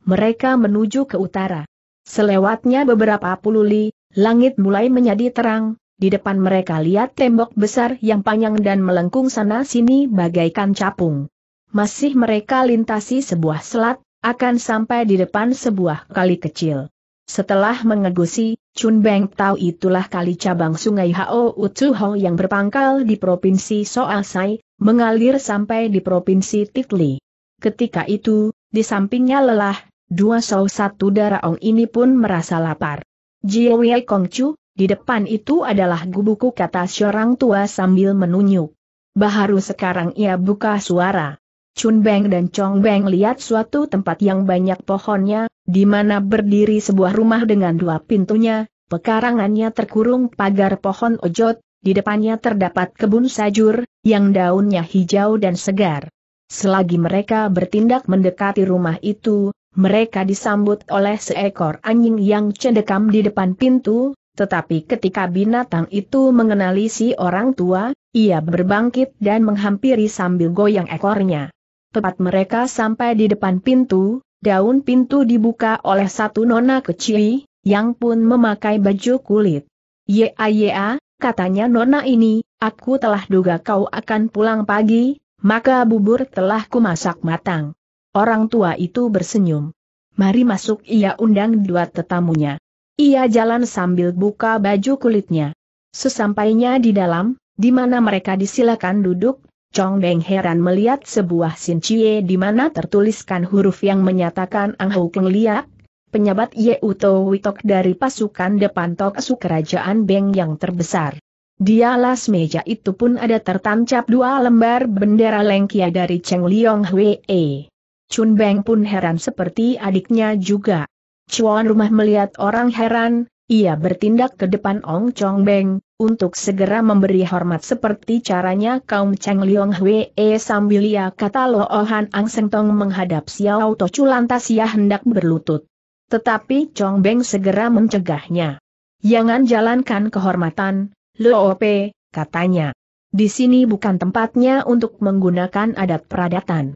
Mereka menuju ke utara. Selewatnya beberapa puluh li, langit mulai menjadi terang, di depan mereka lihat tembok besar yang panjang dan melengkung sana-sini bagaikan capung. Masih mereka lintasi sebuah selat, akan sampai di depan sebuah kali kecil. Setelah mengegusi, Chun Beng tahu itulah kali cabang sungai Hao Utsuho yang berpangkal di Provinsi Soasai, mengalir sampai di Provinsi Tikli. Ketika itu, di sampingnya lelah, dua sau satu daraong ini pun merasa lapar. Jiwei Kongchu. Di depan itu adalah gubuku kata seorang tua sambil menunjuk. Baharu sekarang ia buka suara. Chun Beng dan Chong Beng lihat suatu tempat yang banyak pohonnya, di mana berdiri sebuah rumah dengan dua pintunya, pekarangannya terkurung pagar pohon ojot, di depannya terdapat kebun sajur, yang daunnya hijau dan segar. Selagi mereka bertindak mendekati rumah itu, mereka disambut oleh seekor anjing yang cendekam di depan pintu, tetapi ketika binatang itu mengenali si orang tua, ia berbangkit dan menghampiri sambil goyang ekornya. Tepat mereka sampai di depan pintu, daun pintu dibuka oleh satu nona kecil, yang pun memakai baju kulit. Ya ya, katanya nona ini, aku telah duga kau akan pulang pagi, maka bubur telah kumasak matang. Orang tua itu bersenyum. Mari masuk ia undang dua tetamunya. Ia jalan sambil buka baju kulitnya. Sesampainya di dalam, di mana mereka disilakan duduk, Chong Beng heran melihat sebuah sincie di mana tertuliskan huruf yang menyatakan Ang Hou Keng Liak, penyabat Ye Uto Witok dari pasukan depan Tok Su Kerajaan Beng yang terbesar. Di alas meja itu pun ada tertancap dua lembar bendera Lengkia dari Cheng Liong Hwee. Chun Beng pun heran seperti adiknya juga. Cuan rumah melihat orang heran, ia bertindak ke depan Ong Chong Beng, untuk segera memberi hormat seperti caranya kaum Cheng Liong Hwee sambil ia kata Lo Ohan oh Ang Seng Tong menghadap Xiao Tochu lantas ia hendak berlutut. Tetapi Chong Beng segera mencegahnya. Jangan jalankan kehormatan, Lo Ope, oh katanya. Di sini bukan tempatnya untuk menggunakan adat peradatan.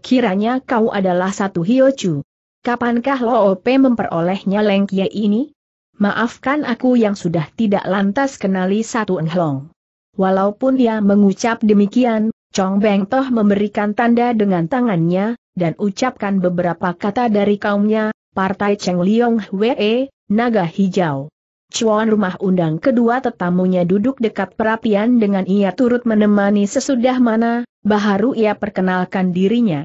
Kiranya kau adalah satu Hiochu. Kapankah Loope memperolehnya lengkia ini? Maafkan aku yang sudah tidak lantas kenali satu enhlong. Walaupun ia mengucap demikian, Chong Beng Toh memberikan tanda dengan tangannya, dan ucapkan beberapa kata dari kaumnya, Partai Cheng Liong Hwee, Naga Hijau. Cuan rumah undang kedua tetamunya duduk dekat perapian dengan ia turut menemani sesudah mana, baharu ia perkenalkan dirinya.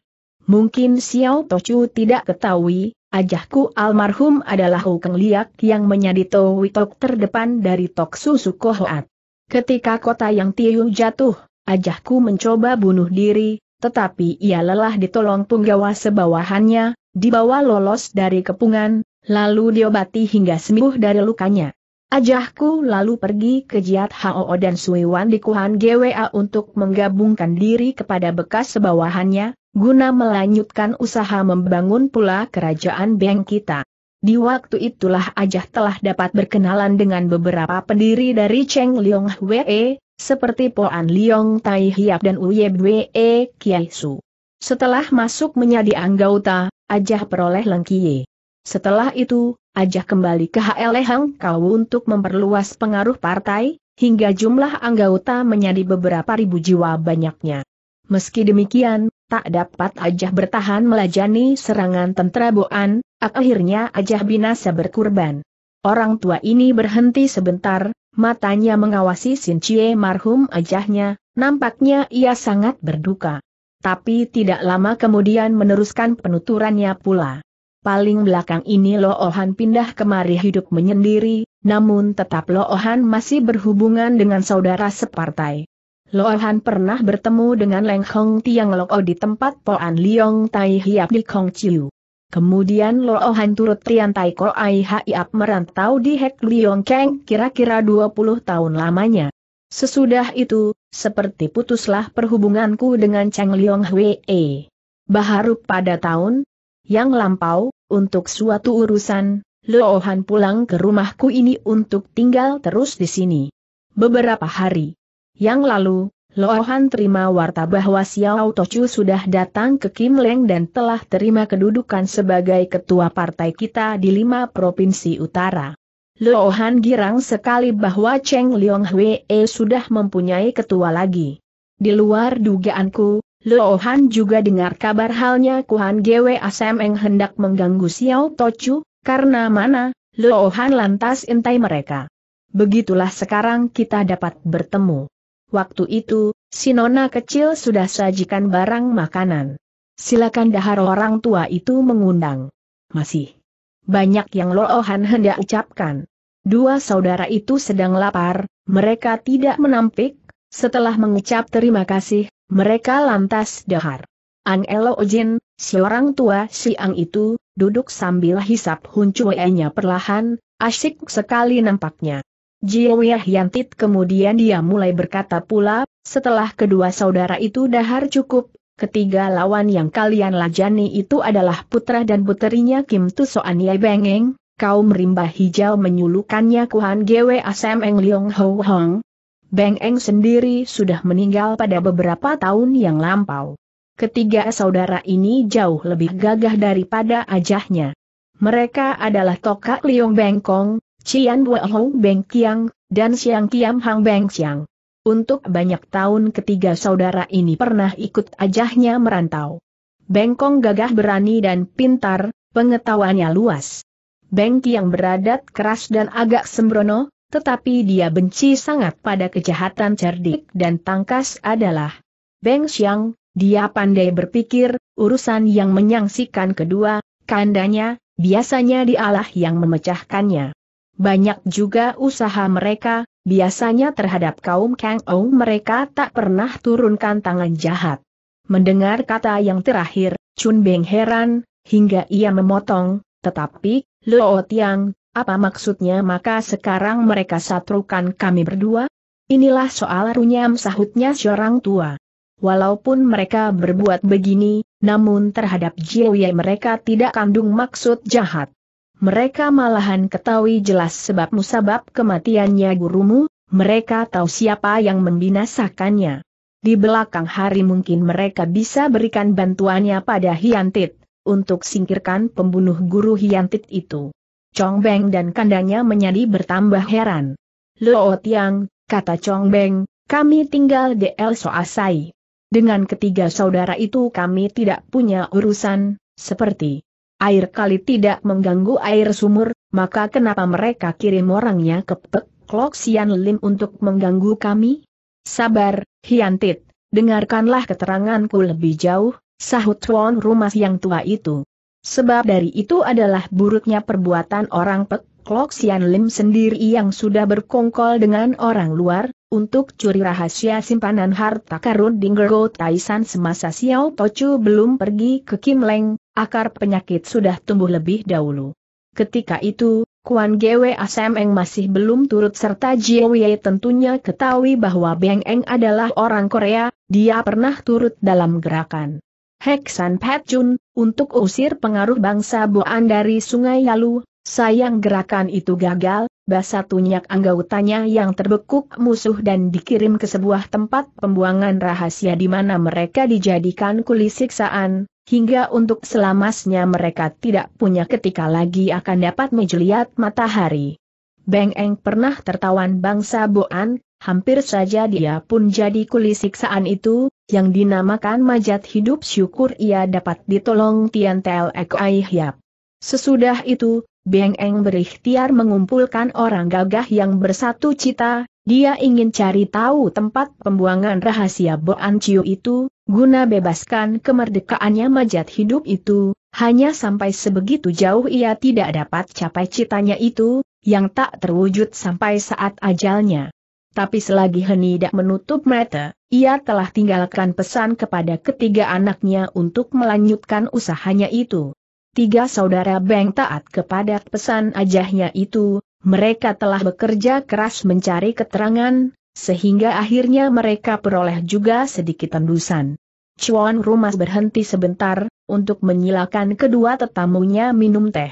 Mungkin Xiao Tochu tidak ketahui, ajahku almarhum adalah Hukeng Liak yang menjadi Towitok terdepan dari Toksu Sukohoat. Ketika kota yang Tiu jatuh, ajahku mencoba bunuh diri, tetapi ia lelah ditolong penggawa sebawahannya, dibawa lolos dari kepungan, lalu diobati hingga sembuh dari lukanya. Ajahku lalu pergi ke Jiat Hao dan Wan di Kuhan GWA untuk menggabungkan diri kepada bekas sebawahannya, guna melanjutkan usaha membangun pula kerajaan Beng kita. Di waktu itulah Ajah telah dapat berkenalan dengan beberapa pendiri dari Cheng Liong Hwee, seperti Poan Liong Tai Hiap dan Wee Kiai Su. Setelah masuk menjadi anggota, Ajah peroleh Lengkie. Setelah itu, Ajah kembali ke HL Hang Kau untuk memperluas pengaruh partai, hingga jumlah anggota menjadi beberapa ribu jiwa banyaknya. Meski demikian, tak dapat Ajah bertahan melajani serangan tentera Boan, akhirnya Ajah binasa berkurban. Orang tua ini berhenti sebentar, matanya mengawasi Sin Cie marhum Ajahnya, nampaknya ia sangat berduka. Tapi tidak lama kemudian meneruskan penuturannya pula. Paling belakang ini Loohan pindah kemari hidup menyendiri, namun tetap Loohan masih berhubungan dengan saudara separtai. Loan pernah bertemu dengan Leng Hong Tiang Lo di tempat Poan Liong Tai Hiap di Kong Chiu. Kemudian Loan turut Tian Tai Ko Ai Hiap merantau di Hek Liong Keng kira-kira 20 tahun lamanya. Sesudah itu, seperti putuslah perhubunganku dengan Chang Liong Hwee. Baharu pada tahun yang lampau, untuk suatu urusan, Loohan pulang ke rumahku ini untuk tinggal terus di sini. Beberapa hari yang lalu, Lohan terima warta bahwa Xiao Tochu sudah datang ke Kim Leng dan telah terima kedudukan sebagai ketua partai kita di lima provinsi utara. Lohan girang sekali bahwa Cheng Leong Hwee sudah mempunyai ketua lagi. Di luar dugaanku, Lohan juga dengar kabar halnya Kuhan Gwe yang hendak mengganggu Xiao Tochu, karena mana, Lohan lantas intai mereka. Begitulah sekarang kita dapat bertemu. Waktu itu, si nona kecil sudah sajikan barang makanan. Silakan dahar orang tua itu mengundang. Masih banyak yang Loohan hendak ucapkan. Dua saudara itu sedang lapar, mereka tidak menampik, setelah mengucap terima kasih, mereka lantas dahar. Ang Elo Ojin, si orang tua siang itu, duduk sambil hisap huncuenya perlahan, asik sekali nampaknya. Jiu Yantit kemudian dia mulai berkata pula, setelah kedua saudara itu dahar cukup, ketiga lawan yang kalian lajani itu adalah putra dan puterinya Kim Tusoan Ye Bengeng, kaum rimba hijau menyulukannya Kuhan Gwe Asem Eng Leong Ho Hong. Bengeng sendiri sudah meninggal pada beberapa tahun yang lampau. Ketiga saudara ini jauh lebih gagah daripada ajahnya. Mereka adalah Tokak Liong Bengkong, Cian Bue Hong Beng Kiang, dan Siang Kiam Hang Beng Xiang. Untuk banyak tahun ketiga saudara ini pernah ikut ajahnya merantau. Bengkong gagah berani dan pintar, pengetahuannya luas. Beng Kiang beradat keras dan agak sembrono, tetapi dia benci sangat pada kejahatan cerdik dan tangkas adalah Beng Xiang, dia pandai berpikir, urusan yang menyangsikan kedua, kandanya, biasanya dialah yang memecahkannya. Banyak juga usaha mereka, biasanya terhadap kaum Kang Ou mereka tak pernah turunkan tangan jahat. Mendengar kata yang terakhir, Chun Beng heran, hingga ia memotong, tetapi, Luo Tiang, apa maksudnya maka sekarang mereka satrukan kami berdua? Inilah soal runyam sahutnya seorang tua. Walaupun mereka berbuat begini, namun terhadap Jiwei mereka tidak kandung maksud jahat mereka malahan ketahui jelas sebab musabab kematiannya gurumu, mereka tahu siapa yang membinasakannya. Di belakang hari mungkin mereka bisa berikan bantuannya pada Hiantit, untuk singkirkan pembunuh guru Hiantit itu. Chong Beng dan kandanya menjadi bertambah heran. Lo Tiang, kata Chong Beng, kami tinggal di El Soasai. Dengan ketiga saudara itu kami tidak punya urusan, seperti air kali tidak mengganggu air sumur, maka kenapa mereka kirim orangnya ke Pek Klok Sian Lim untuk mengganggu kami? Sabar, Hiantit, dengarkanlah keteranganku lebih jauh, sahut Tuan Rumah yang tua itu. Sebab dari itu adalah buruknya perbuatan orang Pek Klok Sian Lim sendiri yang sudah berkongkol dengan orang luar, untuk curi rahasia simpanan harta karun Dinggergo Taisan semasa Xiao Pochu belum pergi ke Kim Leng, akar penyakit sudah tumbuh lebih dahulu. Ketika itu, Kuan Gwe Asmeng masih belum turut serta Jiao Ye tentunya ketahui bahwa Beng Eng adalah orang Korea, dia pernah turut dalam gerakan Heksan Jun, untuk usir pengaruh bangsa Buan dari Sungai Yalu, sayang gerakan itu gagal, basa tunyak anggautanya yang terbekuk musuh dan dikirim ke sebuah tempat pembuangan rahasia di mana mereka dijadikan kuli siksaan, Hingga untuk selamasnya mereka tidak punya ketika lagi akan dapat melihat matahari. Beng Eng pernah tertawan bangsa Boan, hampir saja dia pun jadi kuli siksaan itu, yang dinamakan majat hidup syukur ia dapat ditolong Tian Tel Ek Ai Hiap. Sesudah itu, Beng Eng berikhtiar mengumpulkan orang gagah yang bersatu cita, dia ingin cari tahu tempat pembuangan rahasia Boan Chiu itu, Guna bebaskan kemerdekaannya majat hidup itu, hanya sampai sebegitu jauh ia tidak dapat capai citanya itu, yang tak terwujud sampai saat ajalnya. Tapi selagi Heni tidak menutup mata, ia telah tinggalkan pesan kepada ketiga anaknya untuk melanjutkan usahanya itu. Tiga saudara Beng taat kepada pesan ajahnya itu, mereka telah bekerja keras mencari keterangan, sehingga akhirnya mereka peroleh juga sedikit tendusan. Chuan Rumas berhenti sebentar, untuk menyilakan kedua tetamunya minum teh.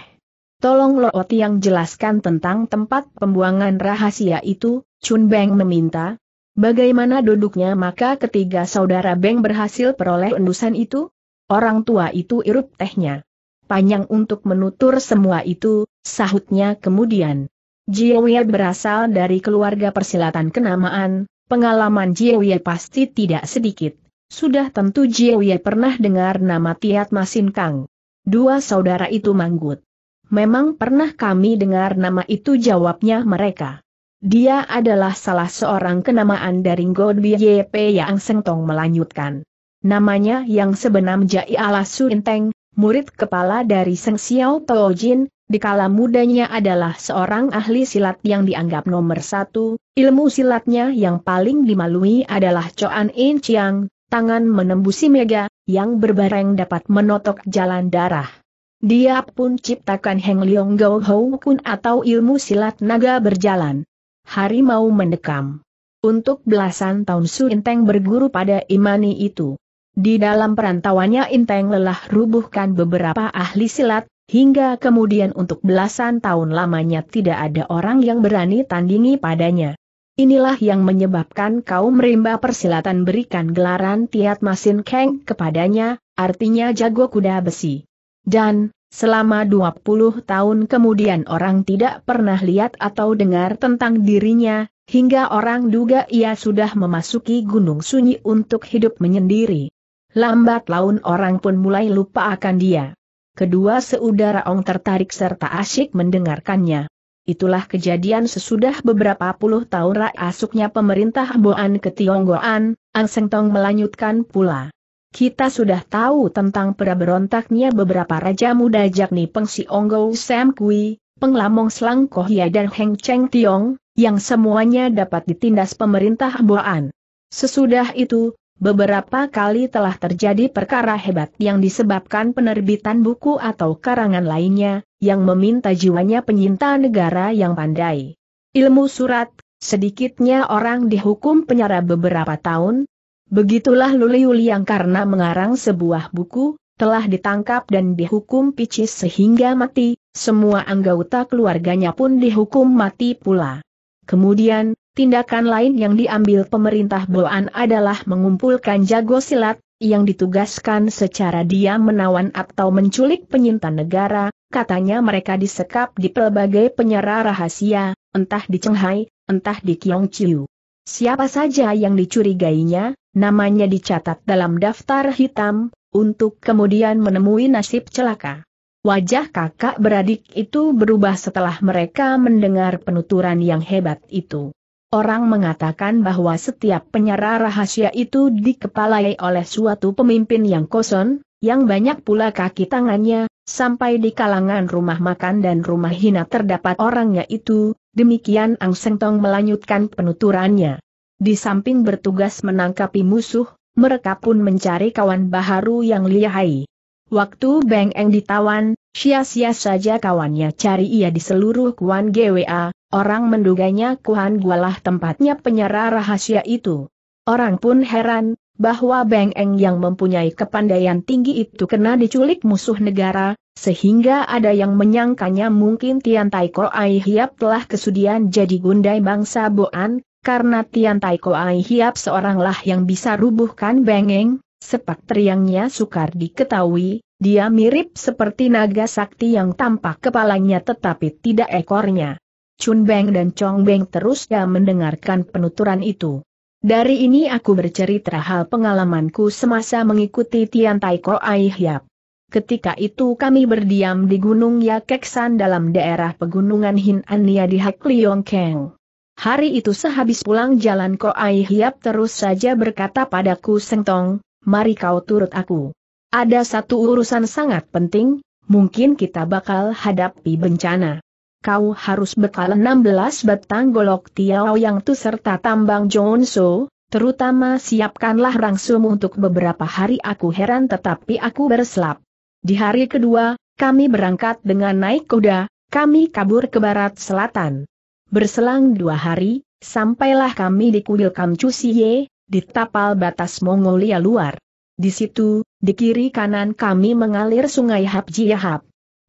Tolong Lo yang jelaskan tentang tempat pembuangan rahasia itu, Chun Beng meminta. Bagaimana duduknya maka ketiga saudara Beng berhasil peroleh endusan itu? Orang tua itu irup tehnya. Panjang untuk menutur semua itu, sahutnya kemudian. Jiewie berasal dari keluarga persilatan kenamaan, pengalaman Jiewie pasti tidak sedikit. Sudah tentu Jiewie pernah dengar nama Tiat Masin Kang. Dua saudara itu manggut. Memang pernah kami dengar nama itu jawabnya mereka. Dia adalah salah seorang kenamaan dari God YP yang Sengtong melanjutkan. Namanya yang sebenarnya ialah Inteng, murid kepala dari Seng Xiao Tojin, di dikala mudanya adalah seorang ahli silat yang dianggap nomor satu, ilmu silatnya yang paling dimalui adalah Coan In Chiang, tangan menembusi mega, yang berbareng dapat menotok jalan darah. Dia pun ciptakan Heng Leong Gou Hou Kun atau ilmu silat naga berjalan. Harimau mendekam. Untuk belasan tahun Su Inteng berguru pada Imani itu. Di dalam perantauannya Inteng lelah rubuhkan beberapa ahli silat, hingga kemudian untuk belasan tahun lamanya tidak ada orang yang berani tandingi padanya. Inilah yang menyebabkan kaum rimba persilatan berikan gelaran Tiat Masin Keng kepadanya, artinya jago kuda besi. Dan, selama 20 tahun kemudian orang tidak pernah lihat atau dengar tentang dirinya, hingga orang duga ia sudah memasuki gunung sunyi untuk hidup menyendiri. Lambat laun orang pun mulai lupa akan dia. Kedua seudara Ong tertarik serta asyik mendengarkannya. Itulah kejadian sesudah beberapa puluh tahun rak asuknya pemerintah Boan ke Tionggoan, Ang Seng Tong melanjutkan pula. Kita sudah tahu tentang peraberontaknya beberapa raja muda yakni Peng Sionggo Sam Kui, Peng Lamong Selang Kohia dan Heng Cheng Tiong, yang semuanya dapat ditindas pemerintah Boan. Sesudah itu, Beberapa kali telah terjadi perkara hebat yang disebabkan penerbitan buku atau karangan lainnya, yang meminta jiwanya penyinta negara yang pandai. Ilmu surat, sedikitnya orang dihukum penjara beberapa tahun. Begitulah Luliuli yang karena mengarang sebuah buku, telah ditangkap dan dihukum picis sehingga mati, semua anggota keluarganya pun dihukum mati pula. Kemudian, Tindakan lain yang diambil pemerintah Boan adalah mengumpulkan jago silat, yang ditugaskan secara diam menawan atau menculik penyintan negara, katanya mereka disekap di pelbagai penyerah rahasia, entah di Cenghai, entah di Kyongqiu. Siapa saja yang dicurigainya, namanya dicatat dalam daftar hitam, untuk kemudian menemui nasib celaka. Wajah kakak beradik itu berubah setelah mereka mendengar penuturan yang hebat itu. Orang mengatakan bahwa setiap penyara rahasia itu dikepalai oleh suatu pemimpin yang kosong, yang banyak pula kaki tangannya, sampai di kalangan rumah makan dan rumah hina terdapat orangnya itu, demikian Ang Seng Tong melanjutkan penuturannya. Di samping bertugas menangkapi musuh, mereka pun mencari kawan baharu yang lihai. Waktu Beng Eng ditawan, sia-sia saja kawannya cari ia di seluruh Kuan GWA, Orang menduganya Kuhan Gualah tempatnya penyara rahasia itu. Orang pun heran, bahwa Beng Eng yang mempunyai kepandaian tinggi itu kena diculik musuh negara, sehingga ada yang menyangkanya mungkin Tian Taiko Ko Ai Hiap telah kesudian jadi gundai bangsa Boan, karena Tian Taiko Ko Ai Hiap seoranglah yang bisa rubuhkan Beng Eng, sepak teriangnya sukar diketahui, dia mirip seperti naga sakti yang tampak kepalanya tetapi tidak ekornya. Chun Beng dan Chong Beng terusnya mendengarkan penuturan itu. Dari ini aku bercerita hal pengalamanku semasa mengikuti Tian Tai Ko Ai Hiap. Ketika itu kami berdiam di Gunung Yakeksan dalam daerah pegunungan Hinania di Hak Liong Hari itu sehabis pulang jalan Ko Ai Hiap terus saja berkata padaku Sengtong, mari kau turut aku. Ada satu urusan sangat penting, mungkin kita bakal hadapi bencana kau harus bekal 16 batang golok Tiao yang tu serta tambang Jonso, terutama siapkanlah rangsum untuk beberapa hari aku heran tetapi aku berselap. Di hari kedua, kami berangkat dengan naik kuda, kami kabur ke barat selatan. Berselang dua hari, sampailah kami di kuil Siye, di tapal batas Mongolia luar. Di situ, di kiri kanan kami mengalir sungai Yahap.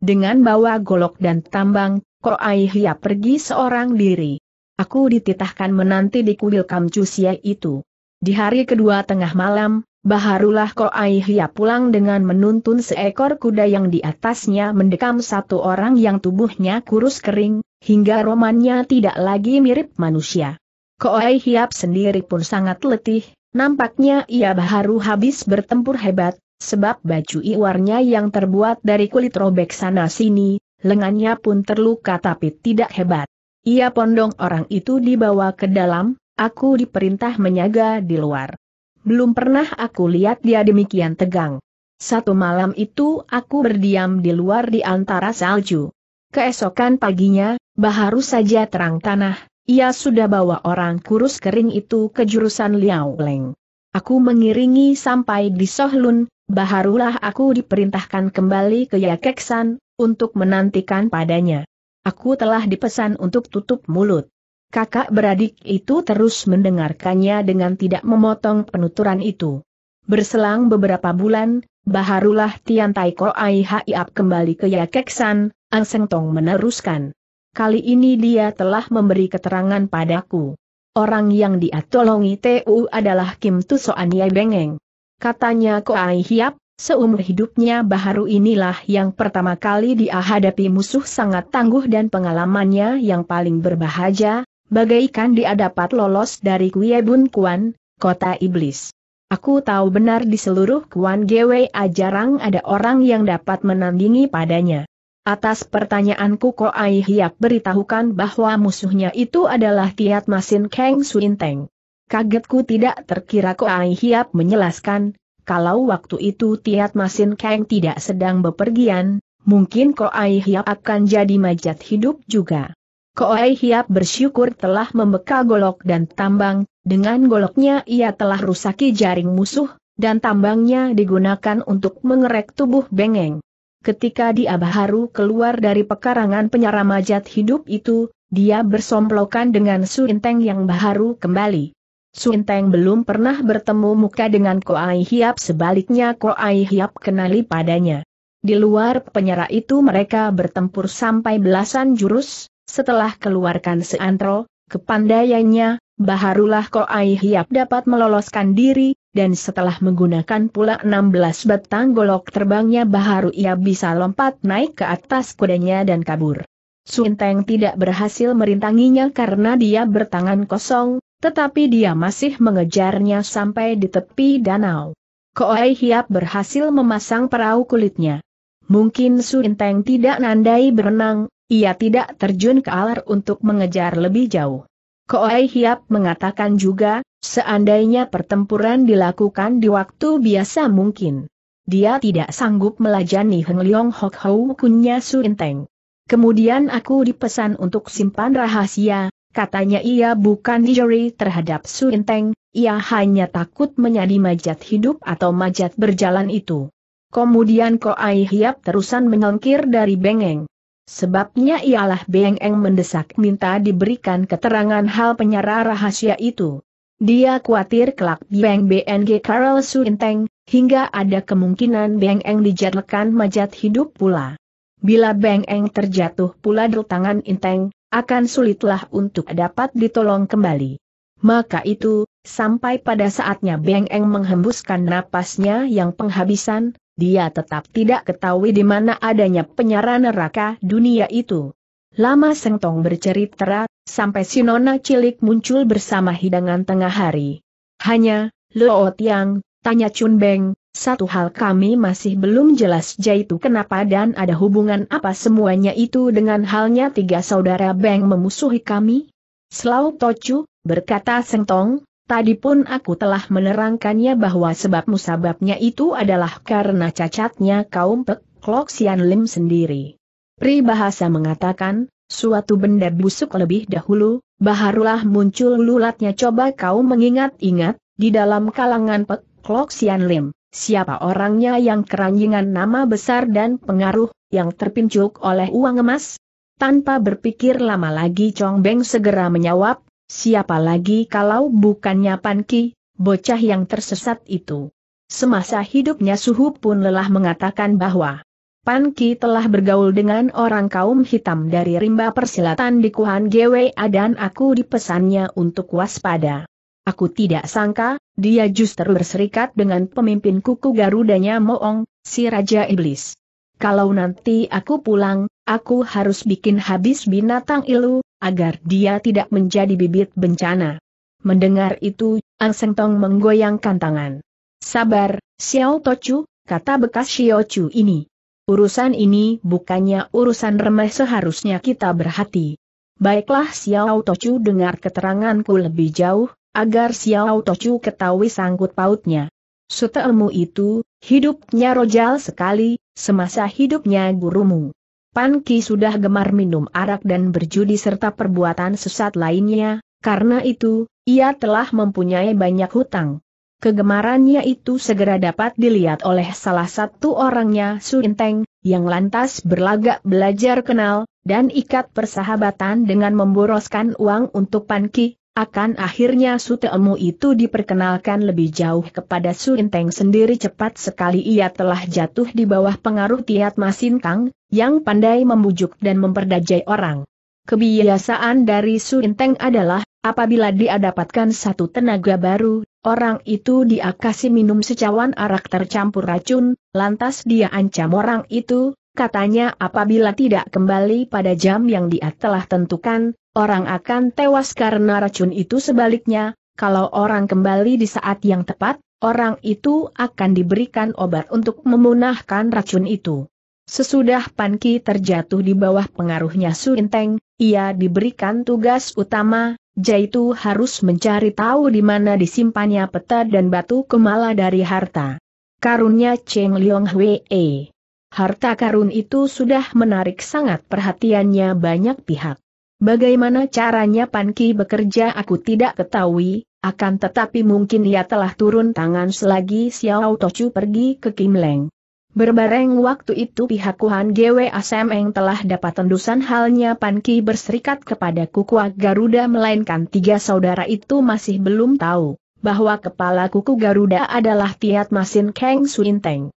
Dengan bawa golok dan tambang, Koai Hia pergi seorang diri. Aku dititahkan menanti di kuil Kamcusia itu. Di hari kedua tengah malam, Baharulah Koai Hia pulang dengan menuntun seekor kuda yang di atasnya mendekam satu orang yang tubuhnya kurus kering, hingga romannya tidak lagi mirip manusia. Koai Hiap sendiri pun sangat letih, nampaknya ia baru habis bertempur hebat, Sebab baju iwarnya yang terbuat dari kulit robek sana-sini, lengannya pun terluka tapi tidak hebat. Ia pondong orang itu dibawa ke dalam, aku diperintah menyaga di luar. Belum pernah aku lihat dia demikian tegang. Satu malam itu aku berdiam di luar di antara salju. Keesokan paginya, baharu saja terang tanah, ia sudah bawa orang kurus kering itu ke jurusan Liao Leng. Aku mengiringi sampai di Sohlun, baharulah aku diperintahkan kembali ke Yakeksan, untuk menantikan padanya. Aku telah dipesan untuk tutup mulut. Kakak beradik itu terus mendengarkannya dengan tidak memotong penuturan itu. Berselang beberapa bulan, baharulah Tian Tai Koai kembali ke Yakeksan, Ang Seng Tong meneruskan. Kali ini dia telah memberi keterangan padaku. Orang yang dia tolongi TU adalah Kim Tusoan Yai Bengeng katanya Koai Hiap, seumur hidupnya Baharu inilah yang pertama kali dia hadapi musuh sangat tangguh dan pengalamannya yang paling berbahagia, bagaikan dia dapat lolos dari Bun Kuan, kota iblis. Aku tahu benar di seluruh Kuan Gwe jarang ada orang yang dapat menandingi padanya. Atas pertanyaanku Ko Ai Hiap beritahukan bahwa musuhnya itu adalah Tiat Masin Kang Suinteng. Kagetku tidak terkira Koai Hiap menjelaskan, kalau waktu itu Tiat Masin Kang tidak sedang bepergian, mungkin Koai Hiap akan jadi majat hidup juga. Koai Hiap bersyukur telah membekal golok dan tambang, dengan goloknya ia telah rusaki jaring musuh, dan tambangnya digunakan untuk mengerek tubuh bengeng. Ketika dia baru keluar dari pekarangan penyara majat hidup itu, dia bersomplokan dengan Suinteng yang baharu kembali. Sun belum pernah bertemu muka dengan Koai Hiap sebaliknya Koai Hiap kenali padanya. Di luar penyerah itu mereka bertempur sampai belasan jurus, setelah keluarkan seantro, kepandaiannya, baharulah Koai Hiap dapat meloloskan diri, dan setelah menggunakan pula 16 batang golok terbangnya Baharu ia bisa lompat naik ke atas kudanya dan kabur. Suinteng tidak berhasil merintanginya karena dia bertangan kosong, tetapi dia masih mengejarnya sampai di tepi danau. Koai Hiap berhasil memasang perahu kulitnya. Mungkin Su Inteng tidak nandai berenang, ia tidak terjun ke alar untuk mengejar lebih jauh. Koai Hiap mengatakan juga, seandainya pertempuran dilakukan di waktu biasa mungkin. Dia tidak sanggup melajani Heng Leong Hok Hou kunnya Su Inteng. Kemudian aku dipesan untuk simpan rahasia, Katanya ia bukan injury terhadap Suinteng, ia hanya takut menjadi majat hidup atau majat berjalan itu. Kemudian Koai Hiap terusan menyingkir dari Bengeng. Sebabnya ialah Bengeng mendesak minta diberikan keterangan hal penyara rahasia itu. Dia khawatir kelak Beng BNG Karel Suinteng, hingga ada kemungkinan Bengeng dijadikan majat hidup pula. Bila Bengeng terjatuh pula di tangan Inteng, akan sulitlah untuk dapat ditolong kembali. Maka itu, sampai pada saatnya Beng Eng menghembuskan napasnya yang penghabisan, dia tetap tidak ketahui di mana adanya penyara neraka dunia itu. Lama Sengtong bercerita, sampai si nona cilik muncul bersama hidangan tengah hari. Hanya, Luo Tiang, tanya Chun Beng, satu hal kami masih belum jelas yaitu kenapa dan ada hubungan apa semuanya itu dengan halnya tiga saudara Beng memusuhi kami? Selau Tocu, berkata Sengtong, tadi pun aku telah menerangkannya bahwa sebab musababnya itu adalah karena cacatnya kaum Pek Klok Sian Lim sendiri. Pribahasa mengatakan, suatu benda busuk lebih dahulu, baharulah muncul lulatnya coba kau mengingat-ingat, di dalam kalangan Pek Klok Sian Lim siapa orangnya yang keranjingan nama besar dan pengaruh, yang terpincuk oleh uang emas? Tanpa berpikir lama lagi Chong Beng segera menjawab, siapa lagi kalau bukannya Pan Ki, bocah yang tersesat itu. Semasa hidupnya Suhu pun lelah mengatakan bahwa Pan Ki telah bergaul dengan orang kaum hitam dari rimba persilatan di Kuhan GWA dan aku dipesannya untuk waspada. Aku tidak sangka, dia justru berserikat dengan pemimpin kuku Garudanya Moong, si Raja Iblis. Kalau nanti aku pulang, aku harus bikin habis binatang ilu, agar dia tidak menjadi bibit bencana. Mendengar itu, Ang Seng Tong menggoyangkan tangan. Sabar, Xiao Tochu, kata bekas Xiao Chu ini. Urusan ini bukannya urusan remeh seharusnya kita berhati. Baiklah Xiao Tochu dengar keteranganku lebih jauh, agar Xiao Tochu ketahui sangkut pautnya. Sutemu itu, hidupnya rojal sekali, semasa hidupnya gurumu. Pan Ki sudah gemar minum arak dan berjudi serta perbuatan sesat lainnya, karena itu, ia telah mempunyai banyak hutang. Kegemarannya itu segera dapat dilihat oleh salah satu orangnya Su Suinteng, yang lantas berlagak belajar kenal, dan ikat persahabatan dengan memboroskan uang untuk Panki, akan akhirnya Suteemu itu diperkenalkan lebih jauh kepada Suinteng sendiri cepat sekali ia telah jatuh di bawah pengaruh Tiat Masin Kang, yang pandai membujuk dan memperdajai orang. Kebiasaan dari Suinteng adalah, apabila dia dapatkan satu tenaga baru, orang itu dia kasih minum secawan arak tercampur racun, lantas dia ancam orang itu, katanya apabila tidak kembali pada jam yang dia telah tentukan, orang akan tewas karena racun itu sebaliknya, kalau orang kembali di saat yang tepat, orang itu akan diberikan obat untuk memunahkan racun itu. Sesudah Panki terjatuh di bawah pengaruhnya Suinteng, ia diberikan tugas utama, yaitu harus mencari tahu di mana disimpannya peta dan batu kemala dari harta. Karunnya Cheng Liong Hwee. Harta karun itu sudah menarik sangat perhatiannya banyak pihak. Bagaimana caranya Panki bekerja aku tidak ketahui, akan tetapi mungkin ia telah turun tangan selagi Xiao Tochu pergi ke Kim Leng. Berbareng waktu itu pihak Kuhan GW Eng telah dapat tendusan halnya Panki berserikat kepada Kukua Garuda melainkan tiga saudara itu masih belum tahu bahwa kepala kuku Garuda adalah Tiat Masin Kang Suinteng.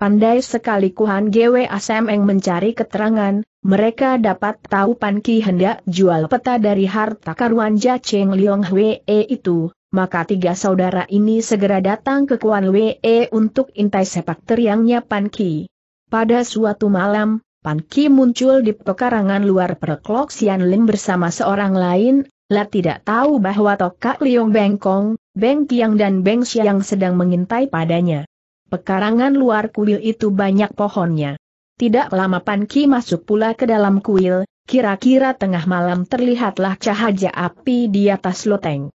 Pandai sekali Kuhan GW Asemeng mencari keterangan, mereka dapat tahu Pan Ki hendak jual peta dari harta karuan Jaceng Liong Hwe e itu, maka tiga saudara ini segera datang ke Kuan Hwee untuk intai sepak teriangnya Pan Ki. Pada suatu malam, Pan Ki muncul di pekarangan luar perklok Sian Lim bersama seorang lain, lah tidak tahu bahwa Tokak Liong Bengkong, Beng Kiang dan Beng Siang sedang mengintai padanya. Pekarangan luar kuil itu banyak pohonnya. Tidak lama Pan masuk pula ke dalam kuil, kira-kira tengah malam terlihatlah cahaya api di atas loteng.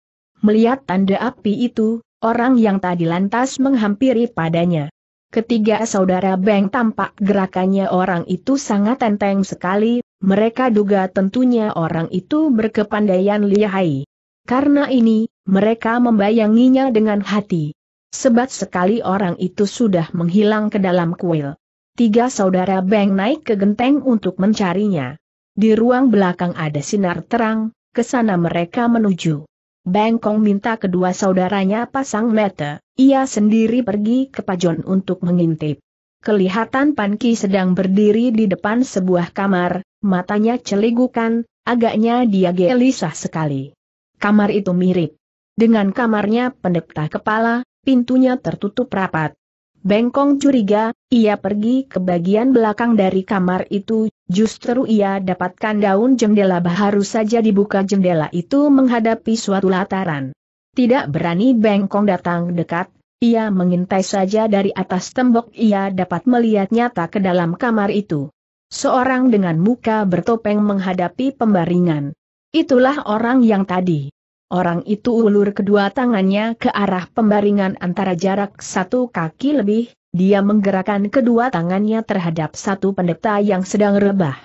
Melihat tanda api itu, orang yang tadi lantas menghampiri padanya. Ketiga saudara Beng tampak gerakannya orang itu sangat enteng sekali, mereka duga tentunya orang itu berkepandaian lihai. Karena ini, mereka membayanginya dengan hati. Sebat sekali orang itu sudah menghilang ke dalam kuil. Tiga saudara Beng naik ke genteng untuk mencarinya. Di ruang belakang ada sinar terang, ke sana mereka menuju. Beng Kong minta kedua saudaranya pasang mata, ia sendiri pergi ke pajon untuk mengintip. Kelihatan Pan Ki sedang berdiri di depan sebuah kamar, matanya celigukan, agaknya dia gelisah sekali. Kamar itu mirip. Dengan kamarnya pendeta kepala, pintunya tertutup rapat. Bengkong curiga, ia pergi ke bagian belakang dari kamar itu, justru ia dapatkan daun jendela baharu saja dibuka jendela itu menghadapi suatu lataran. Tidak berani Bengkong datang dekat, ia mengintai saja dari atas tembok ia dapat melihat nyata ke dalam kamar itu. Seorang dengan muka bertopeng menghadapi pembaringan. Itulah orang yang tadi Orang itu ulur kedua tangannya ke arah pembaringan antara jarak satu kaki lebih, dia menggerakkan kedua tangannya terhadap satu pendeta yang sedang rebah.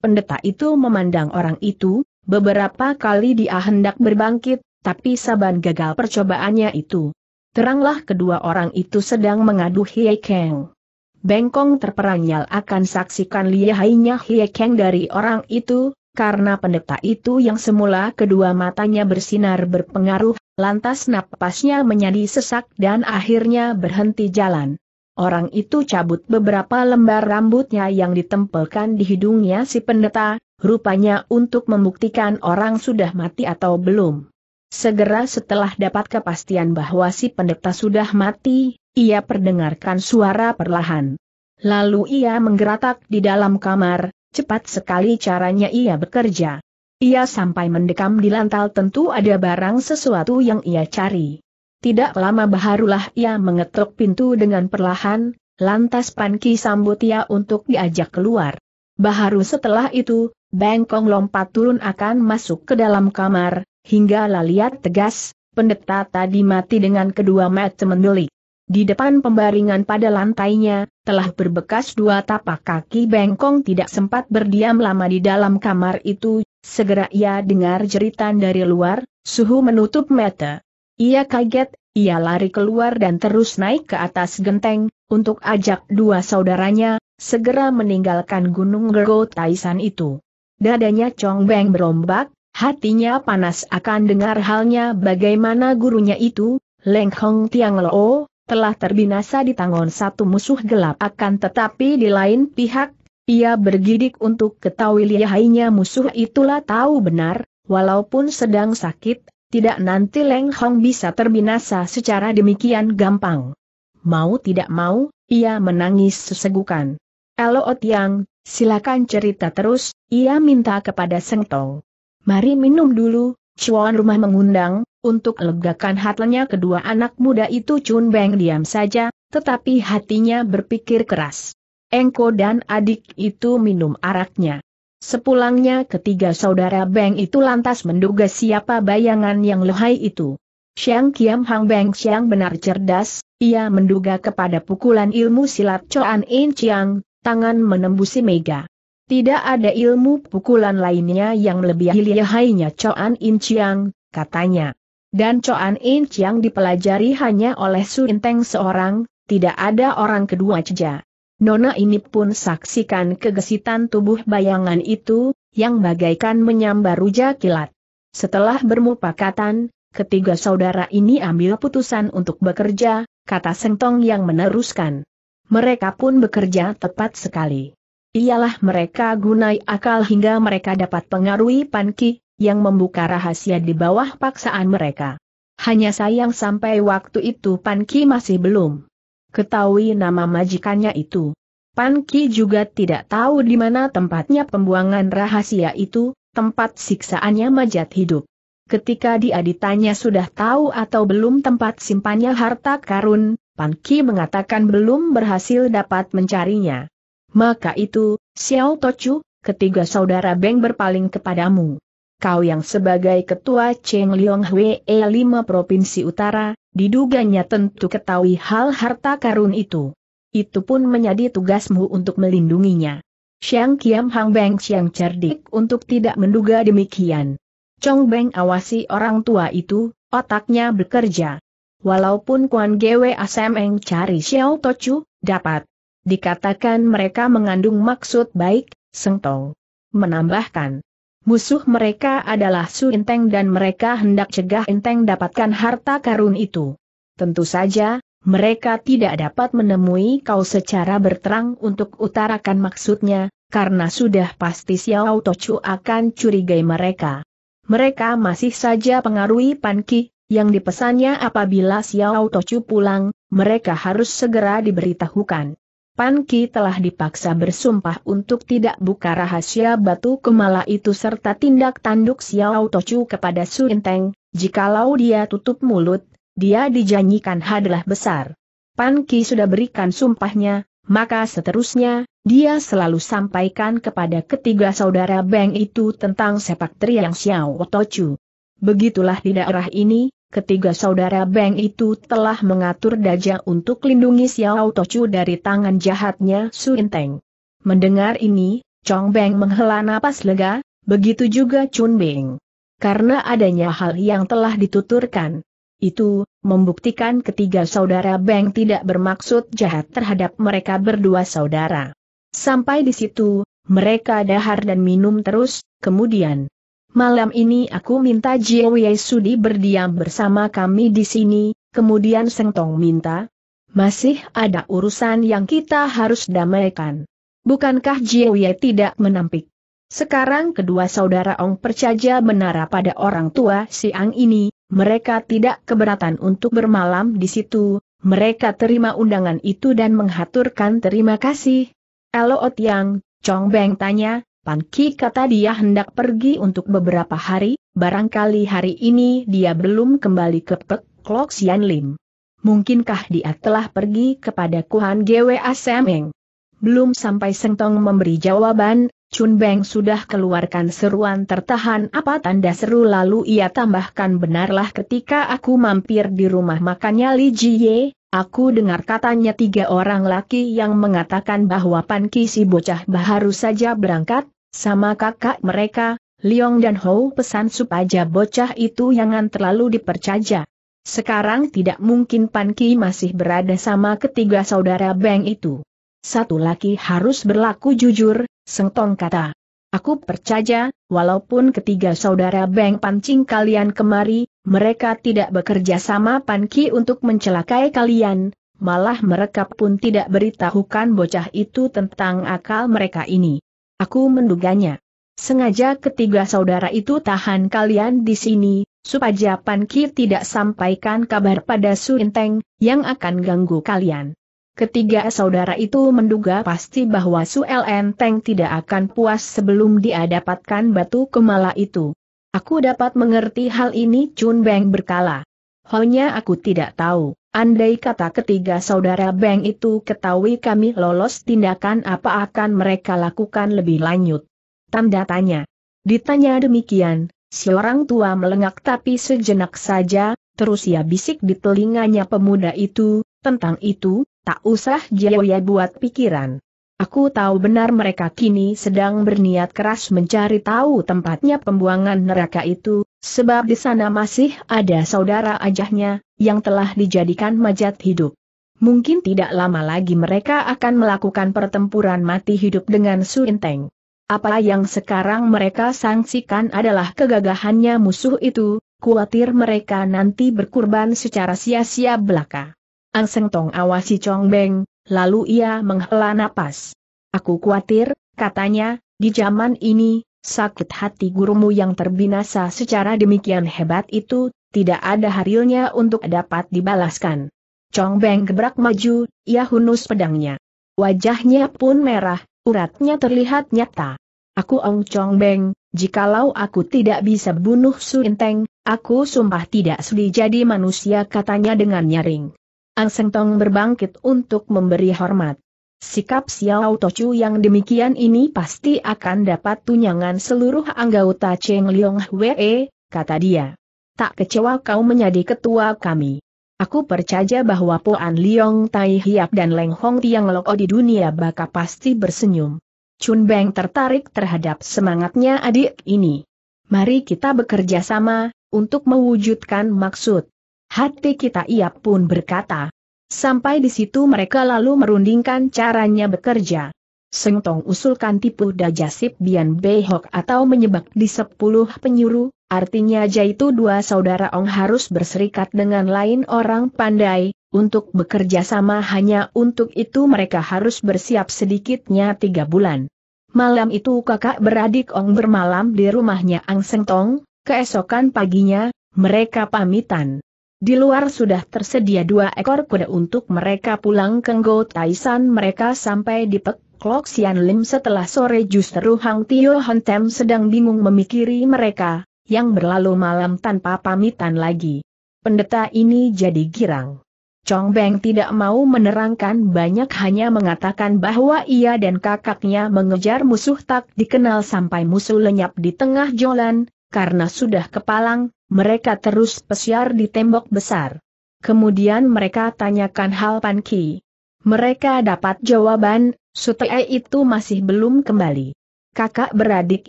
Pendeta itu memandang orang itu, beberapa kali dia hendak berbangkit, tapi saban gagal percobaannya itu. Teranglah kedua orang itu sedang mengadu Kang. Bengkong terperanyal akan saksikan lihainya Keng dari orang itu, karena pendeta itu yang semula kedua matanya bersinar berpengaruh, lantas napasnya menjadi sesak dan akhirnya berhenti jalan. Orang itu cabut beberapa lembar rambutnya yang ditempelkan di hidungnya si pendeta, rupanya untuk membuktikan orang sudah mati atau belum. Segera setelah dapat kepastian bahwa si pendeta sudah mati, ia perdengarkan suara perlahan. Lalu ia menggeratak di dalam kamar, Cepat sekali caranya ia bekerja. Ia sampai mendekam di lantal tentu ada barang sesuatu yang ia cari. Tidak lama baharulah ia mengetuk pintu dengan perlahan, lantas Panki sambut ia untuk diajak keluar. Baharu setelah itu, Bengkong lompat turun akan masuk ke dalam kamar, hingga lihat tegas, pendeta tadi mati dengan kedua mata mendelik. Di depan pembaringan pada lantainya, telah berbekas dua tapak kaki bengkong tidak sempat berdiam lama di dalam kamar itu, segera ia dengar jeritan dari luar, suhu menutup mata. Ia kaget, ia lari keluar dan terus naik ke atas genteng, untuk ajak dua saudaranya, segera meninggalkan gunung Gergo Taisan itu. Dadanya Chong Beng berombak, hatinya panas akan dengar halnya bagaimana gurunya itu, Leng Hong Tiang Lo, telah terbinasa di tangan satu musuh gelap akan tetapi di lain pihak, ia bergidik untuk ketahui lihainya musuh itulah tahu benar, walaupun sedang sakit, tidak nanti Leng Hong bisa terbinasa secara demikian gampang. Mau tidak mau, ia menangis sesegukan. Elo Otiang, silakan cerita terus, ia minta kepada Seng Tong. Mari minum dulu, Chuan rumah mengundang, untuk legakan hatinya kedua anak muda itu Chun Beng diam saja, tetapi hatinya berpikir keras. Engko dan adik itu minum araknya. Sepulangnya ketiga saudara Beng itu lantas menduga siapa bayangan yang lehai itu. Xiang Kiam Hang Beng Xiang benar cerdas, ia menduga kepada pukulan ilmu silat Chuan In Chiang, tangan menembusi mega. Tidak ada ilmu pukulan lainnya yang lebih lihainya coan In Chiang, katanya. Dan coan In Chiang dipelajari hanya oleh Su Inteng seorang, tidak ada orang kedua saja. Nona ini pun saksikan kegesitan tubuh bayangan itu, yang bagaikan menyambar ruja kilat. Setelah bermupakatan, ketiga saudara ini ambil putusan untuk bekerja, kata Sengtong yang meneruskan. Mereka pun bekerja tepat sekali. Ialah mereka gunai akal hingga mereka dapat pengaruhi Panki, yang membuka rahasia di bawah paksaan mereka. Hanya sayang sampai waktu itu Panki masih belum ketahui nama majikannya itu. Panki juga tidak tahu di mana tempatnya pembuangan rahasia itu, tempat siksaannya majat hidup. Ketika dia ditanya sudah tahu atau belum tempat simpannya harta karun, Panki mengatakan belum berhasil dapat mencarinya. Maka itu, Xiao Tochu, ketiga saudara Beng berpaling kepadamu. Kau yang sebagai ketua Cheng Liong Hwe E 5 Provinsi Utara, diduganya tentu ketahui hal harta karun itu. Itu pun menjadi tugasmu untuk melindunginya. Xiang Kiam Hang Beng Xiang cerdik untuk tidak menduga demikian. Chong Beng awasi orang tua itu, otaknya bekerja. Walaupun Kuan Gwe Asem Eng cari Xiao Tochu, dapat Dikatakan mereka mengandung maksud baik, Sengtong. Menambahkan, musuh mereka adalah Su Inteng dan mereka hendak cegah Inteng dapatkan harta karun itu. Tentu saja, mereka tidak dapat menemui kau secara berterang untuk utarakan maksudnya, karena sudah pasti Xiao Tochu akan curigai mereka. Mereka masih saja pengaruhi Pan Ki, yang dipesannya apabila Xiao Tochu pulang, mereka harus segera diberitahukan. Pan telah dipaksa bersumpah untuk tidak buka rahasia batu kemala itu serta tindak tanduk Xiao Tochu kepada Su Inteng, jikalau dia tutup mulut, dia dijanjikan hadlah besar. Pan sudah berikan sumpahnya, maka seterusnya, dia selalu sampaikan kepada ketiga saudara Beng itu tentang sepak teriang Xiao Tochu. Begitulah di daerah ini, Ketiga saudara Beng itu telah mengatur Daja untuk lindungi Xiao Tochu dari tangan jahatnya Suinteng. Mendengar ini, Chong Beng menghela napas lega, begitu juga Chun Beng. Karena adanya hal yang telah dituturkan. Itu, membuktikan ketiga saudara Beng tidak bermaksud jahat terhadap mereka berdua saudara. Sampai di situ, mereka dahar dan minum terus, kemudian, Malam ini aku minta Wei Sudi berdiam bersama kami di sini, kemudian Seng Tong minta, masih ada urusan yang kita harus damaikan. Bukankah Wei tidak menampik? Sekarang kedua saudara Ong percaya menara pada orang tua Siang ini, mereka tidak keberatan untuk bermalam di situ, mereka terima undangan itu dan menghaturkan terima kasih. Elo Otiang, Chong Beng tanya, Pan kata dia hendak pergi untuk beberapa hari, barangkali hari ini dia belum kembali ke Pek Klok Sian Lim. Mungkinkah dia telah pergi kepada Kuan Gwe Asemeng? Belum sampai Sengtong memberi jawaban, Chun Beng sudah keluarkan seruan tertahan apa tanda seru lalu ia tambahkan benarlah ketika aku mampir di rumah makannya Li Jie. Aku dengar katanya tiga orang laki yang mengatakan bahwa Panki si bocah baru saja berangkat, sama kakak mereka, Liong dan Hou pesan supaya bocah itu jangan terlalu dipercaya. Sekarang tidak mungkin Panki masih berada sama ketiga saudara Beng itu. Satu laki harus berlaku jujur, Sengtong kata. Aku percaya, walaupun ketiga saudara Beng Pancing kalian kemari, mereka tidak bekerja sama Panki untuk mencelakai kalian, malah mereka pun tidak beritahukan bocah itu tentang akal mereka ini. Aku menduganya. Sengaja ketiga saudara itu tahan kalian di sini, supaya Panki tidak sampaikan kabar pada Suinteng, yang akan ganggu kalian. Ketiga saudara itu menduga pasti bahwa LN Teng tidak akan puas sebelum dia dapatkan batu kemala itu. Aku dapat mengerti hal ini Chun Beng berkala. Hanya aku tidak tahu, andai kata ketiga saudara Beng itu ketahui kami lolos tindakan apa akan mereka lakukan lebih lanjut. Tanda tanya. Ditanya demikian, si orang tua melengak tapi sejenak saja, terus ia bisik di telinganya pemuda itu, tentang itu, Tak usah jaya buat pikiran. Aku tahu benar mereka kini sedang berniat keras mencari tahu tempatnya pembuangan neraka itu, sebab di sana masih ada saudara ajahnya, yang telah dijadikan majat hidup. Mungkin tidak lama lagi mereka akan melakukan pertempuran mati hidup dengan Suinteng. Apa yang sekarang mereka sangsikan adalah kegagahannya musuh itu, khawatir mereka nanti berkurban secara sia-sia belaka. Ang Seng Tong awasi Chong Beng, lalu ia menghela napas. Aku khawatir, katanya, di zaman ini, sakit hati gurumu yang terbinasa secara demikian hebat itu, tidak ada harilnya untuk dapat dibalaskan. Chong Beng gebrak maju, ia hunus pedangnya. Wajahnya pun merah, uratnya terlihat nyata. Aku Ong Chong Beng, jikalau aku tidak bisa bunuh Su Inteng, aku sumpah tidak sudi jadi manusia katanya dengan nyaring. Ang Seng Tong berbangkit untuk memberi hormat. Sikap Xiao Tochu yang demikian ini pasti akan dapat tunjangan seluruh anggota Cheng Liong Hwe, kata dia. Tak kecewa kau menjadi ketua kami. Aku percaya bahwa Poan Liong Tai Hiap dan Leng Hong Tiang Loko di dunia baka pasti bersenyum. Chun Beng tertarik terhadap semangatnya adik ini. Mari kita bekerja sama, untuk mewujudkan maksud. Hati kita ia pun berkata. Sampai di situ mereka lalu merundingkan caranya bekerja. Sengtong usulkan tipu daya Sip Bian Behok atau menyebak di sepuluh penyuru, artinya itu dua saudara Ong harus berserikat dengan lain orang pandai, untuk bekerja sama hanya untuk itu mereka harus bersiap sedikitnya tiga bulan. Malam itu kakak beradik Ong bermalam di rumahnya Ang Sengtong. keesokan paginya, mereka pamitan. Di luar sudah tersedia dua ekor kuda untuk mereka pulang ke Ngo Taisan mereka sampai di Pek Sian Lim setelah sore justru Hang Tio Hontem sedang bingung memikiri mereka, yang berlalu malam tanpa pamitan lagi. Pendeta ini jadi girang. Chong Beng tidak mau menerangkan banyak hanya mengatakan bahwa ia dan kakaknya mengejar musuh tak dikenal sampai musuh lenyap di tengah jalan, karena sudah kepalang, mereka terus pesiar di tembok besar. Kemudian mereka tanyakan hal Pan Ki. Mereka dapat jawaban, Sutei itu masih belum kembali. Kakak beradik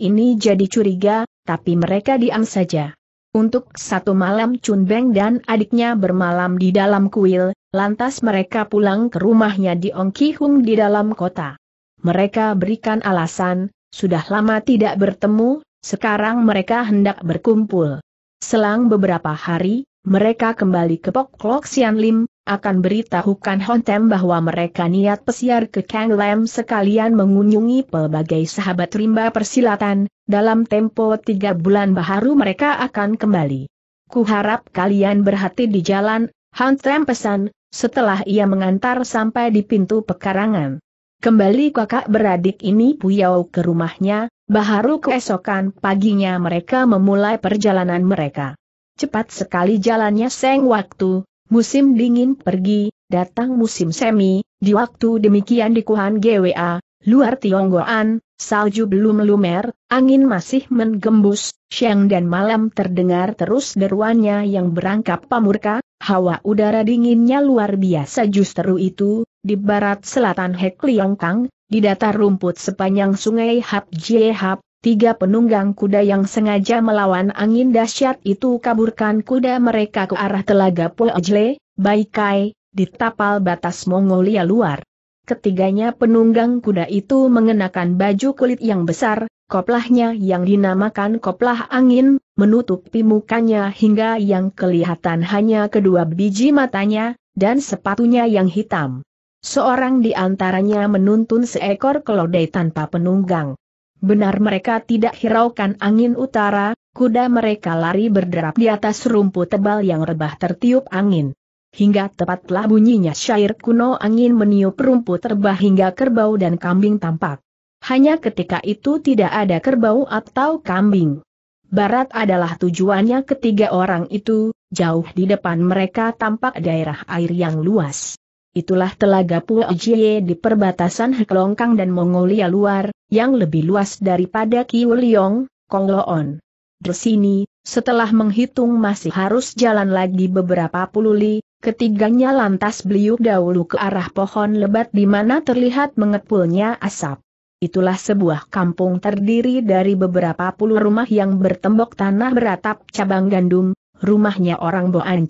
ini jadi curiga, tapi mereka diam saja. Untuk satu malam Chun Beng dan adiknya bermalam di dalam kuil, lantas mereka pulang ke rumahnya di Ong Ki Hung di dalam kota. Mereka berikan alasan, sudah lama tidak bertemu, sekarang mereka hendak berkumpul. Selang beberapa hari, mereka kembali ke Pok Lok Sian Lim, akan beritahukan Hontem bahwa mereka niat pesiar ke Kang Lam sekalian mengunjungi pelbagai sahabat rimba persilatan, dalam tempo tiga bulan baharu mereka akan kembali. Kuharap kalian berhati di jalan, Hontem pesan, setelah ia mengantar sampai di pintu pekarangan. Kembali kakak beradik ini puyau ke rumahnya, baharu keesokan paginya mereka memulai perjalanan mereka. Cepat sekali jalannya seng waktu, musim dingin pergi, datang musim semi, di waktu demikian di Kuhan GWA, luar Tionggoan, salju belum lumer, angin masih menggembus, siang dan malam terdengar terus deruannya yang berangkap pamurka, hawa udara dinginnya luar biasa justru itu, di barat selatan Hek Liongkang, di datar rumput sepanjang sungai Hap Jie Hap, tiga penunggang kuda yang sengaja melawan angin dahsyat itu kaburkan kuda mereka ke arah telaga Poejle, Baikai, di tapal batas Mongolia luar. Ketiganya penunggang kuda itu mengenakan baju kulit yang besar, koplahnya yang dinamakan koplah angin, menutupi mukanya hingga yang kelihatan hanya kedua biji matanya, dan sepatunya yang hitam. Seorang di antaranya menuntun seekor keledai tanpa penunggang. Benar mereka tidak hiraukan angin utara, kuda mereka lari berderap di atas rumput tebal yang rebah tertiup angin. Hingga tepatlah bunyinya syair kuno angin meniup rumput rebah hingga kerbau dan kambing tampak. Hanya ketika itu tidak ada kerbau atau kambing. Barat adalah tujuannya ketiga orang itu, jauh di depan mereka tampak daerah air yang luas itulah telaga Jie di perbatasan Heklongkang dan Mongolia luar, yang lebih luas daripada Kiuliong, Kongloon. Di sini, setelah menghitung masih harus jalan lagi beberapa puluh li, ketiganya lantas beliuk dahulu ke arah pohon lebat di mana terlihat mengepulnya asap. Itulah sebuah kampung terdiri dari beberapa puluh rumah yang bertembok tanah beratap cabang gandum, rumahnya orang Boan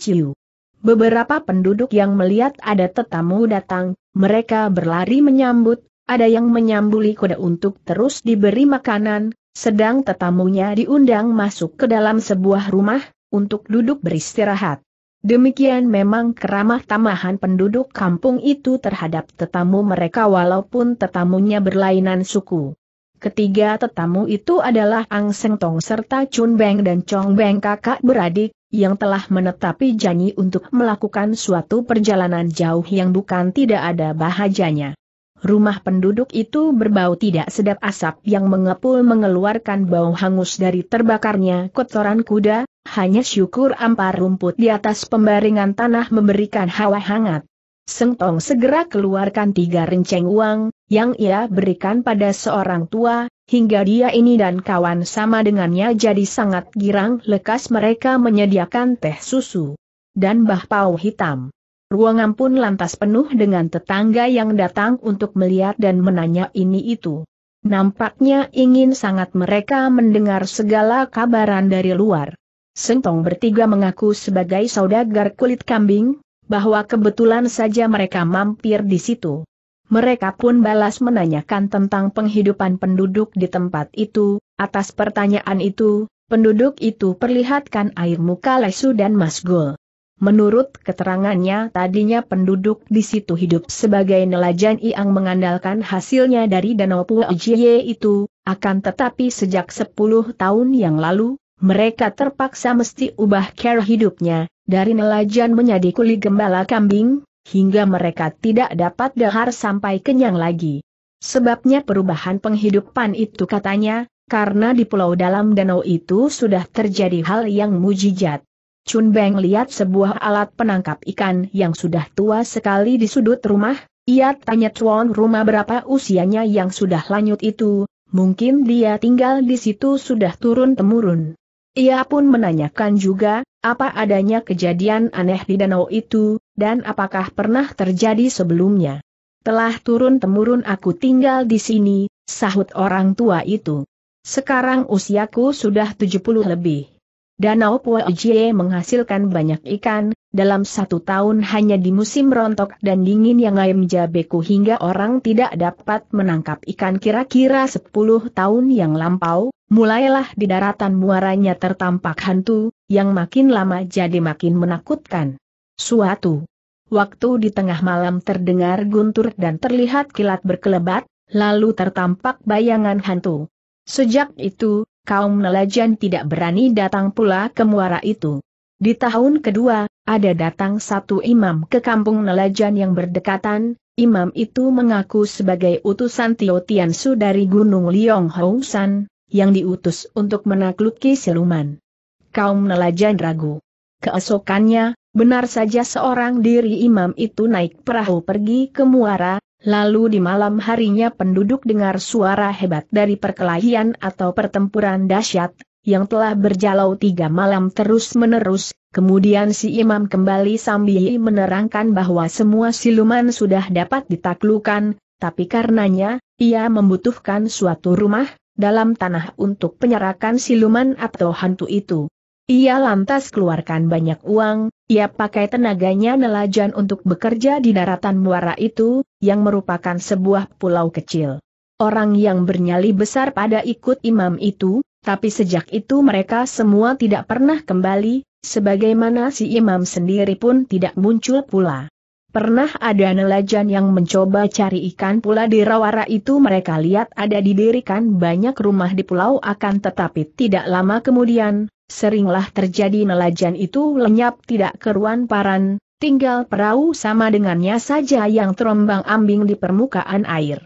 Beberapa penduduk yang melihat ada tetamu datang, mereka berlari menyambut, ada yang menyambuli kuda untuk terus diberi makanan, sedang tetamunya diundang masuk ke dalam sebuah rumah, untuk duduk beristirahat. Demikian memang keramah tamahan penduduk kampung itu terhadap tetamu mereka walaupun tetamunya berlainan suku. Ketiga tetamu itu adalah Ang Seng Tong serta Chun Beng dan Chong Beng kakak beradik, yang telah menetapi janji untuk melakukan suatu perjalanan jauh yang bukan tidak ada bahajanya. Rumah penduduk itu berbau tidak sedap asap yang mengepul mengeluarkan bau hangus dari terbakarnya kotoran kuda, hanya syukur ampar rumput di atas pembaringan tanah memberikan hawa hangat. Sengtong segera keluarkan tiga renceng uang, yang ia berikan pada seorang tua, Hingga dia ini dan kawan sama dengannya jadi sangat girang lekas mereka menyediakan teh susu dan bahpau hitam. Ruangan pun lantas penuh dengan tetangga yang datang untuk melihat dan menanya ini itu. Nampaknya ingin sangat mereka mendengar segala kabaran dari luar. Sentong bertiga mengaku sebagai saudagar kulit kambing, bahwa kebetulan saja mereka mampir di situ. Mereka pun balas menanyakan tentang penghidupan penduduk di tempat itu, atas pertanyaan itu, penduduk itu perlihatkan air muka lesu dan masgul. Menurut keterangannya tadinya penduduk di situ hidup sebagai nelajan yang mengandalkan hasilnya dari Danau Puajiye itu, akan tetapi sejak 10 tahun yang lalu, mereka terpaksa mesti ubah cara hidupnya, dari nelajan menjadi kuli gembala kambing, hingga mereka tidak dapat dahar sampai kenyang lagi. Sebabnya perubahan penghidupan itu katanya, karena di pulau dalam danau itu sudah terjadi hal yang mujijat. Chun Beng lihat sebuah alat penangkap ikan yang sudah tua sekali di sudut rumah, ia tanya Chuan rumah berapa usianya yang sudah lanjut itu, mungkin dia tinggal di situ sudah turun-temurun. Ia pun menanyakan juga, apa adanya kejadian aneh di danau itu, dan apakah pernah terjadi sebelumnya. Telah turun-temurun aku tinggal di sini, sahut orang tua itu. Sekarang usiaku sudah 70 lebih. Danau Puaojie menghasilkan banyak ikan, dalam satu tahun hanya di musim rontok dan dingin yang ayam jabeku hingga orang tidak dapat menangkap ikan kira-kira 10 tahun yang lampau, mulailah di daratan muaranya tertampak hantu, yang makin lama jadi makin menakutkan. Suatu waktu di tengah malam terdengar guntur dan terlihat kilat berkelebat, lalu tertampak bayangan hantu. Sejak itu, kaum nelajan tidak berani datang pula ke muara itu. Di tahun kedua, ada datang satu imam ke kampung nelajan yang berdekatan, imam itu mengaku sebagai utusan Tio Tiansu dari Gunung Liong Housan, yang diutus untuk menakluki siluman. Kaum nelajan ragu. Keesokannya, Benar saja seorang diri imam itu naik perahu pergi ke muara, lalu di malam harinya penduduk dengar suara hebat dari perkelahian atau pertempuran dahsyat, yang telah berjalau tiga malam terus-menerus, kemudian si imam kembali sambil menerangkan bahwa semua siluman sudah dapat ditaklukan, tapi karenanya, ia membutuhkan suatu rumah, dalam tanah untuk penyerakan siluman atau hantu itu. Ia lantas keluarkan banyak uang, ia pakai tenaganya nelajan untuk bekerja di daratan muara itu, yang merupakan sebuah pulau kecil. Orang yang bernyali besar pada ikut imam itu, tapi sejak itu mereka semua tidak pernah kembali, sebagaimana si imam sendiri pun tidak muncul pula. Pernah ada nelajan yang mencoba cari ikan pula di Rawara itu mereka lihat ada didirikan banyak rumah di pulau akan tetapi tidak lama kemudian, seringlah terjadi nelajan itu lenyap tidak keruan paran, tinggal perahu sama dengannya saja yang terombang ambing di permukaan air.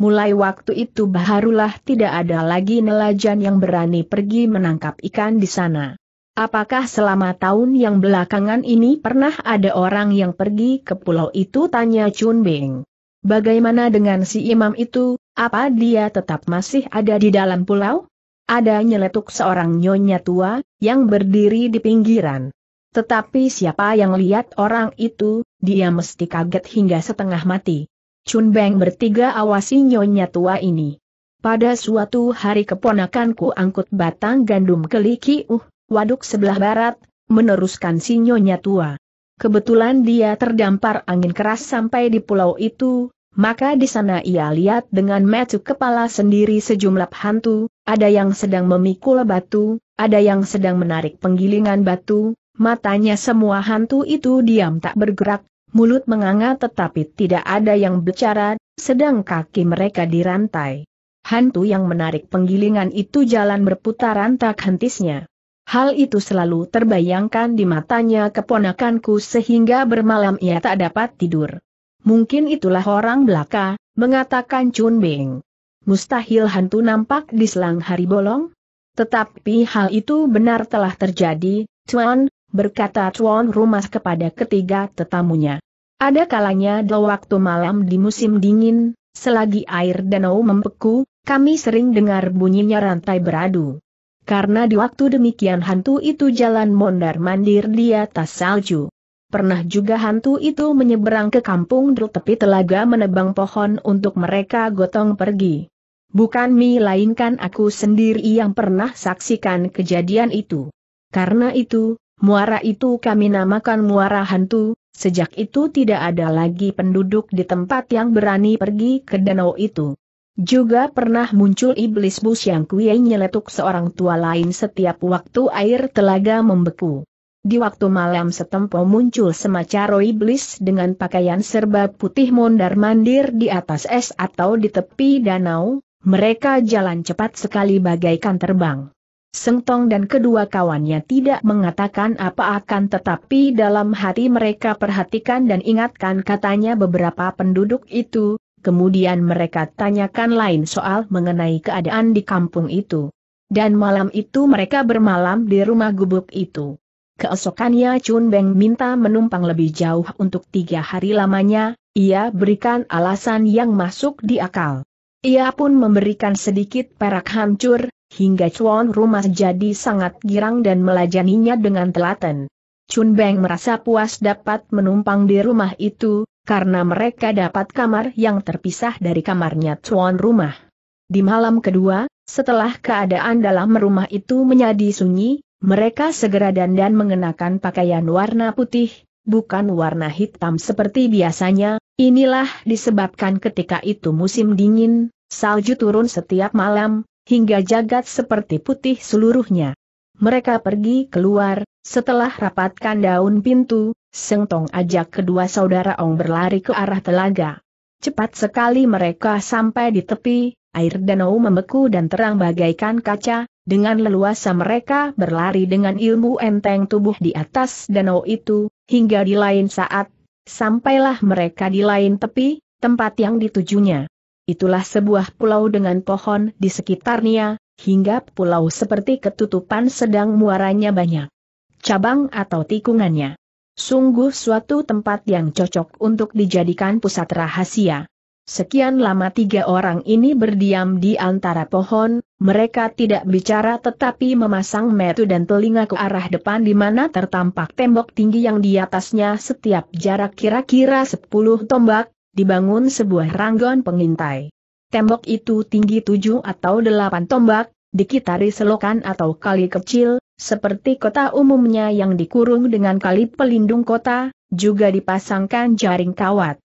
Mulai waktu itu baharulah tidak ada lagi nelajan yang berani pergi menangkap ikan di sana. Apakah selama tahun yang belakangan ini pernah ada orang yang pergi ke pulau itu tanya Chun Bing. Bagaimana dengan si imam itu, apa dia tetap masih ada di dalam pulau? ada nyeletuk seorang nyonya tua, yang berdiri di pinggiran. Tetapi siapa yang lihat orang itu, dia mesti kaget hingga setengah mati. Chun Beng bertiga awasi nyonya tua ini. Pada suatu hari keponakanku angkut batang gandum ke Likiuh, waduk sebelah barat, meneruskan si nyonya tua. Kebetulan dia terdampar angin keras sampai di pulau itu, maka di sana ia lihat dengan metu kepala sendiri sejumlah hantu, ada yang sedang memikul batu, ada yang sedang menarik penggilingan batu, matanya semua hantu itu diam tak bergerak, mulut menganga tetapi tidak ada yang bicara, sedang kaki mereka dirantai. Hantu yang menarik penggilingan itu jalan berputaran tak hentisnya. Hal itu selalu terbayangkan di matanya keponakanku sehingga bermalam ia tak dapat tidur mungkin itulah orang belaka, mengatakan Chun Bing. Mustahil hantu nampak di selang hari bolong? Tetapi hal itu benar telah terjadi, Tuan, berkata Tuan Rumas kepada ketiga tetamunya. Ada kalanya di waktu malam di musim dingin, selagi air danau membeku, kami sering dengar bunyinya rantai beradu. Karena di waktu demikian hantu itu jalan mondar-mandir di atas salju. Pernah juga hantu itu menyeberang ke kampung Druk tepi telaga menebang pohon untuk mereka gotong pergi. Bukan Mi lainkan aku sendiri yang pernah saksikan kejadian itu. Karena itu, muara itu kami namakan muara hantu, sejak itu tidak ada lagi penduduk di tempat yang berani pergi ke danau itu. Juga pernah muncul iblis bus yang kue nyeletuk seorang tua lain setiap waktu air telaga membeku. Di waktu malam setempo muncul semacam roh iblis dengan pakaian serba putih mondar-mandir di atas es atau di tepi danau, mereka jalan cepat sekali bagaikan terbang. Sengtong dan kedua kawannya tidak mengatakan apa akan tetapi dalam hati mereka perhatikan dan ingatkan katanya beberapa penduduk itu, kemudian mereka tanyakan lain soal mengenai keadaan di kampung itu. Dan malam itu mereka bermalam di rumah gubuk itu. Keesokannya Chun Beng minta menumpang lebih jauh untuk tiga hari lamanya, ia berikan alasan yang masuk di akal. Ia pun memberikan sedikit perak hancur, hingga Chuan rumah jadi sangat girang dan melajaninya dengan telaten. Chun Beng merasa puas dapat menumpang di rumah itu, karena mereka dapat kamar yang terpisah dari kamarnya Chuan rumah. Di malam kedua, setelah keadaan dalam rumah itu menjadi sunyi, mereka segera dandan mengenakan pakaian warna putih, bukan warna hitam seperti biasanya, inilah disebabkan ketika itu musim dingin, salju turun setiap malam, hingga jagat seperti putih seluruhnya. Mereka pergi keluar, setelah rapatkan daun pintu, Seng Tong ajak kedua saudara Ong berlari ke arah telaga. Cepat sekali mereka sampai di tepi, air danau membeku dan terang bagaikan kaca, dengan leluasa mereka berlari dengan ilmu enteng tubuh di atas danau itu, hingga di lain saat, sampailah mereka di lain tepi, tempat yang ditujunya. Itulah sebuah pulau dengan pohon di sekitarnya, hingga pulau seperti ketutupan sedang muaranya banyak. Cabang atau tikungannya. Sungguh suatu tempat yang cocok untuk dijadikan pusat rahasia. Sekian lama tiga orang ini berdiam di antara pohon, mereka tidak bicara tetapi memasang metu dan telinga ke arah depan di mana tertampak tembok tinggi yang di atasnya setiap jarak kira-kira 10 tombak, dibangun sebuah ranggon pengintai. Tembok itu tinggi 7 atau 8 tombak, dikitari selokan atau kali kecil, seperti kota umumnya yang dikurung dengan kali pelindung kota, juga dipasangkan jaring kawat.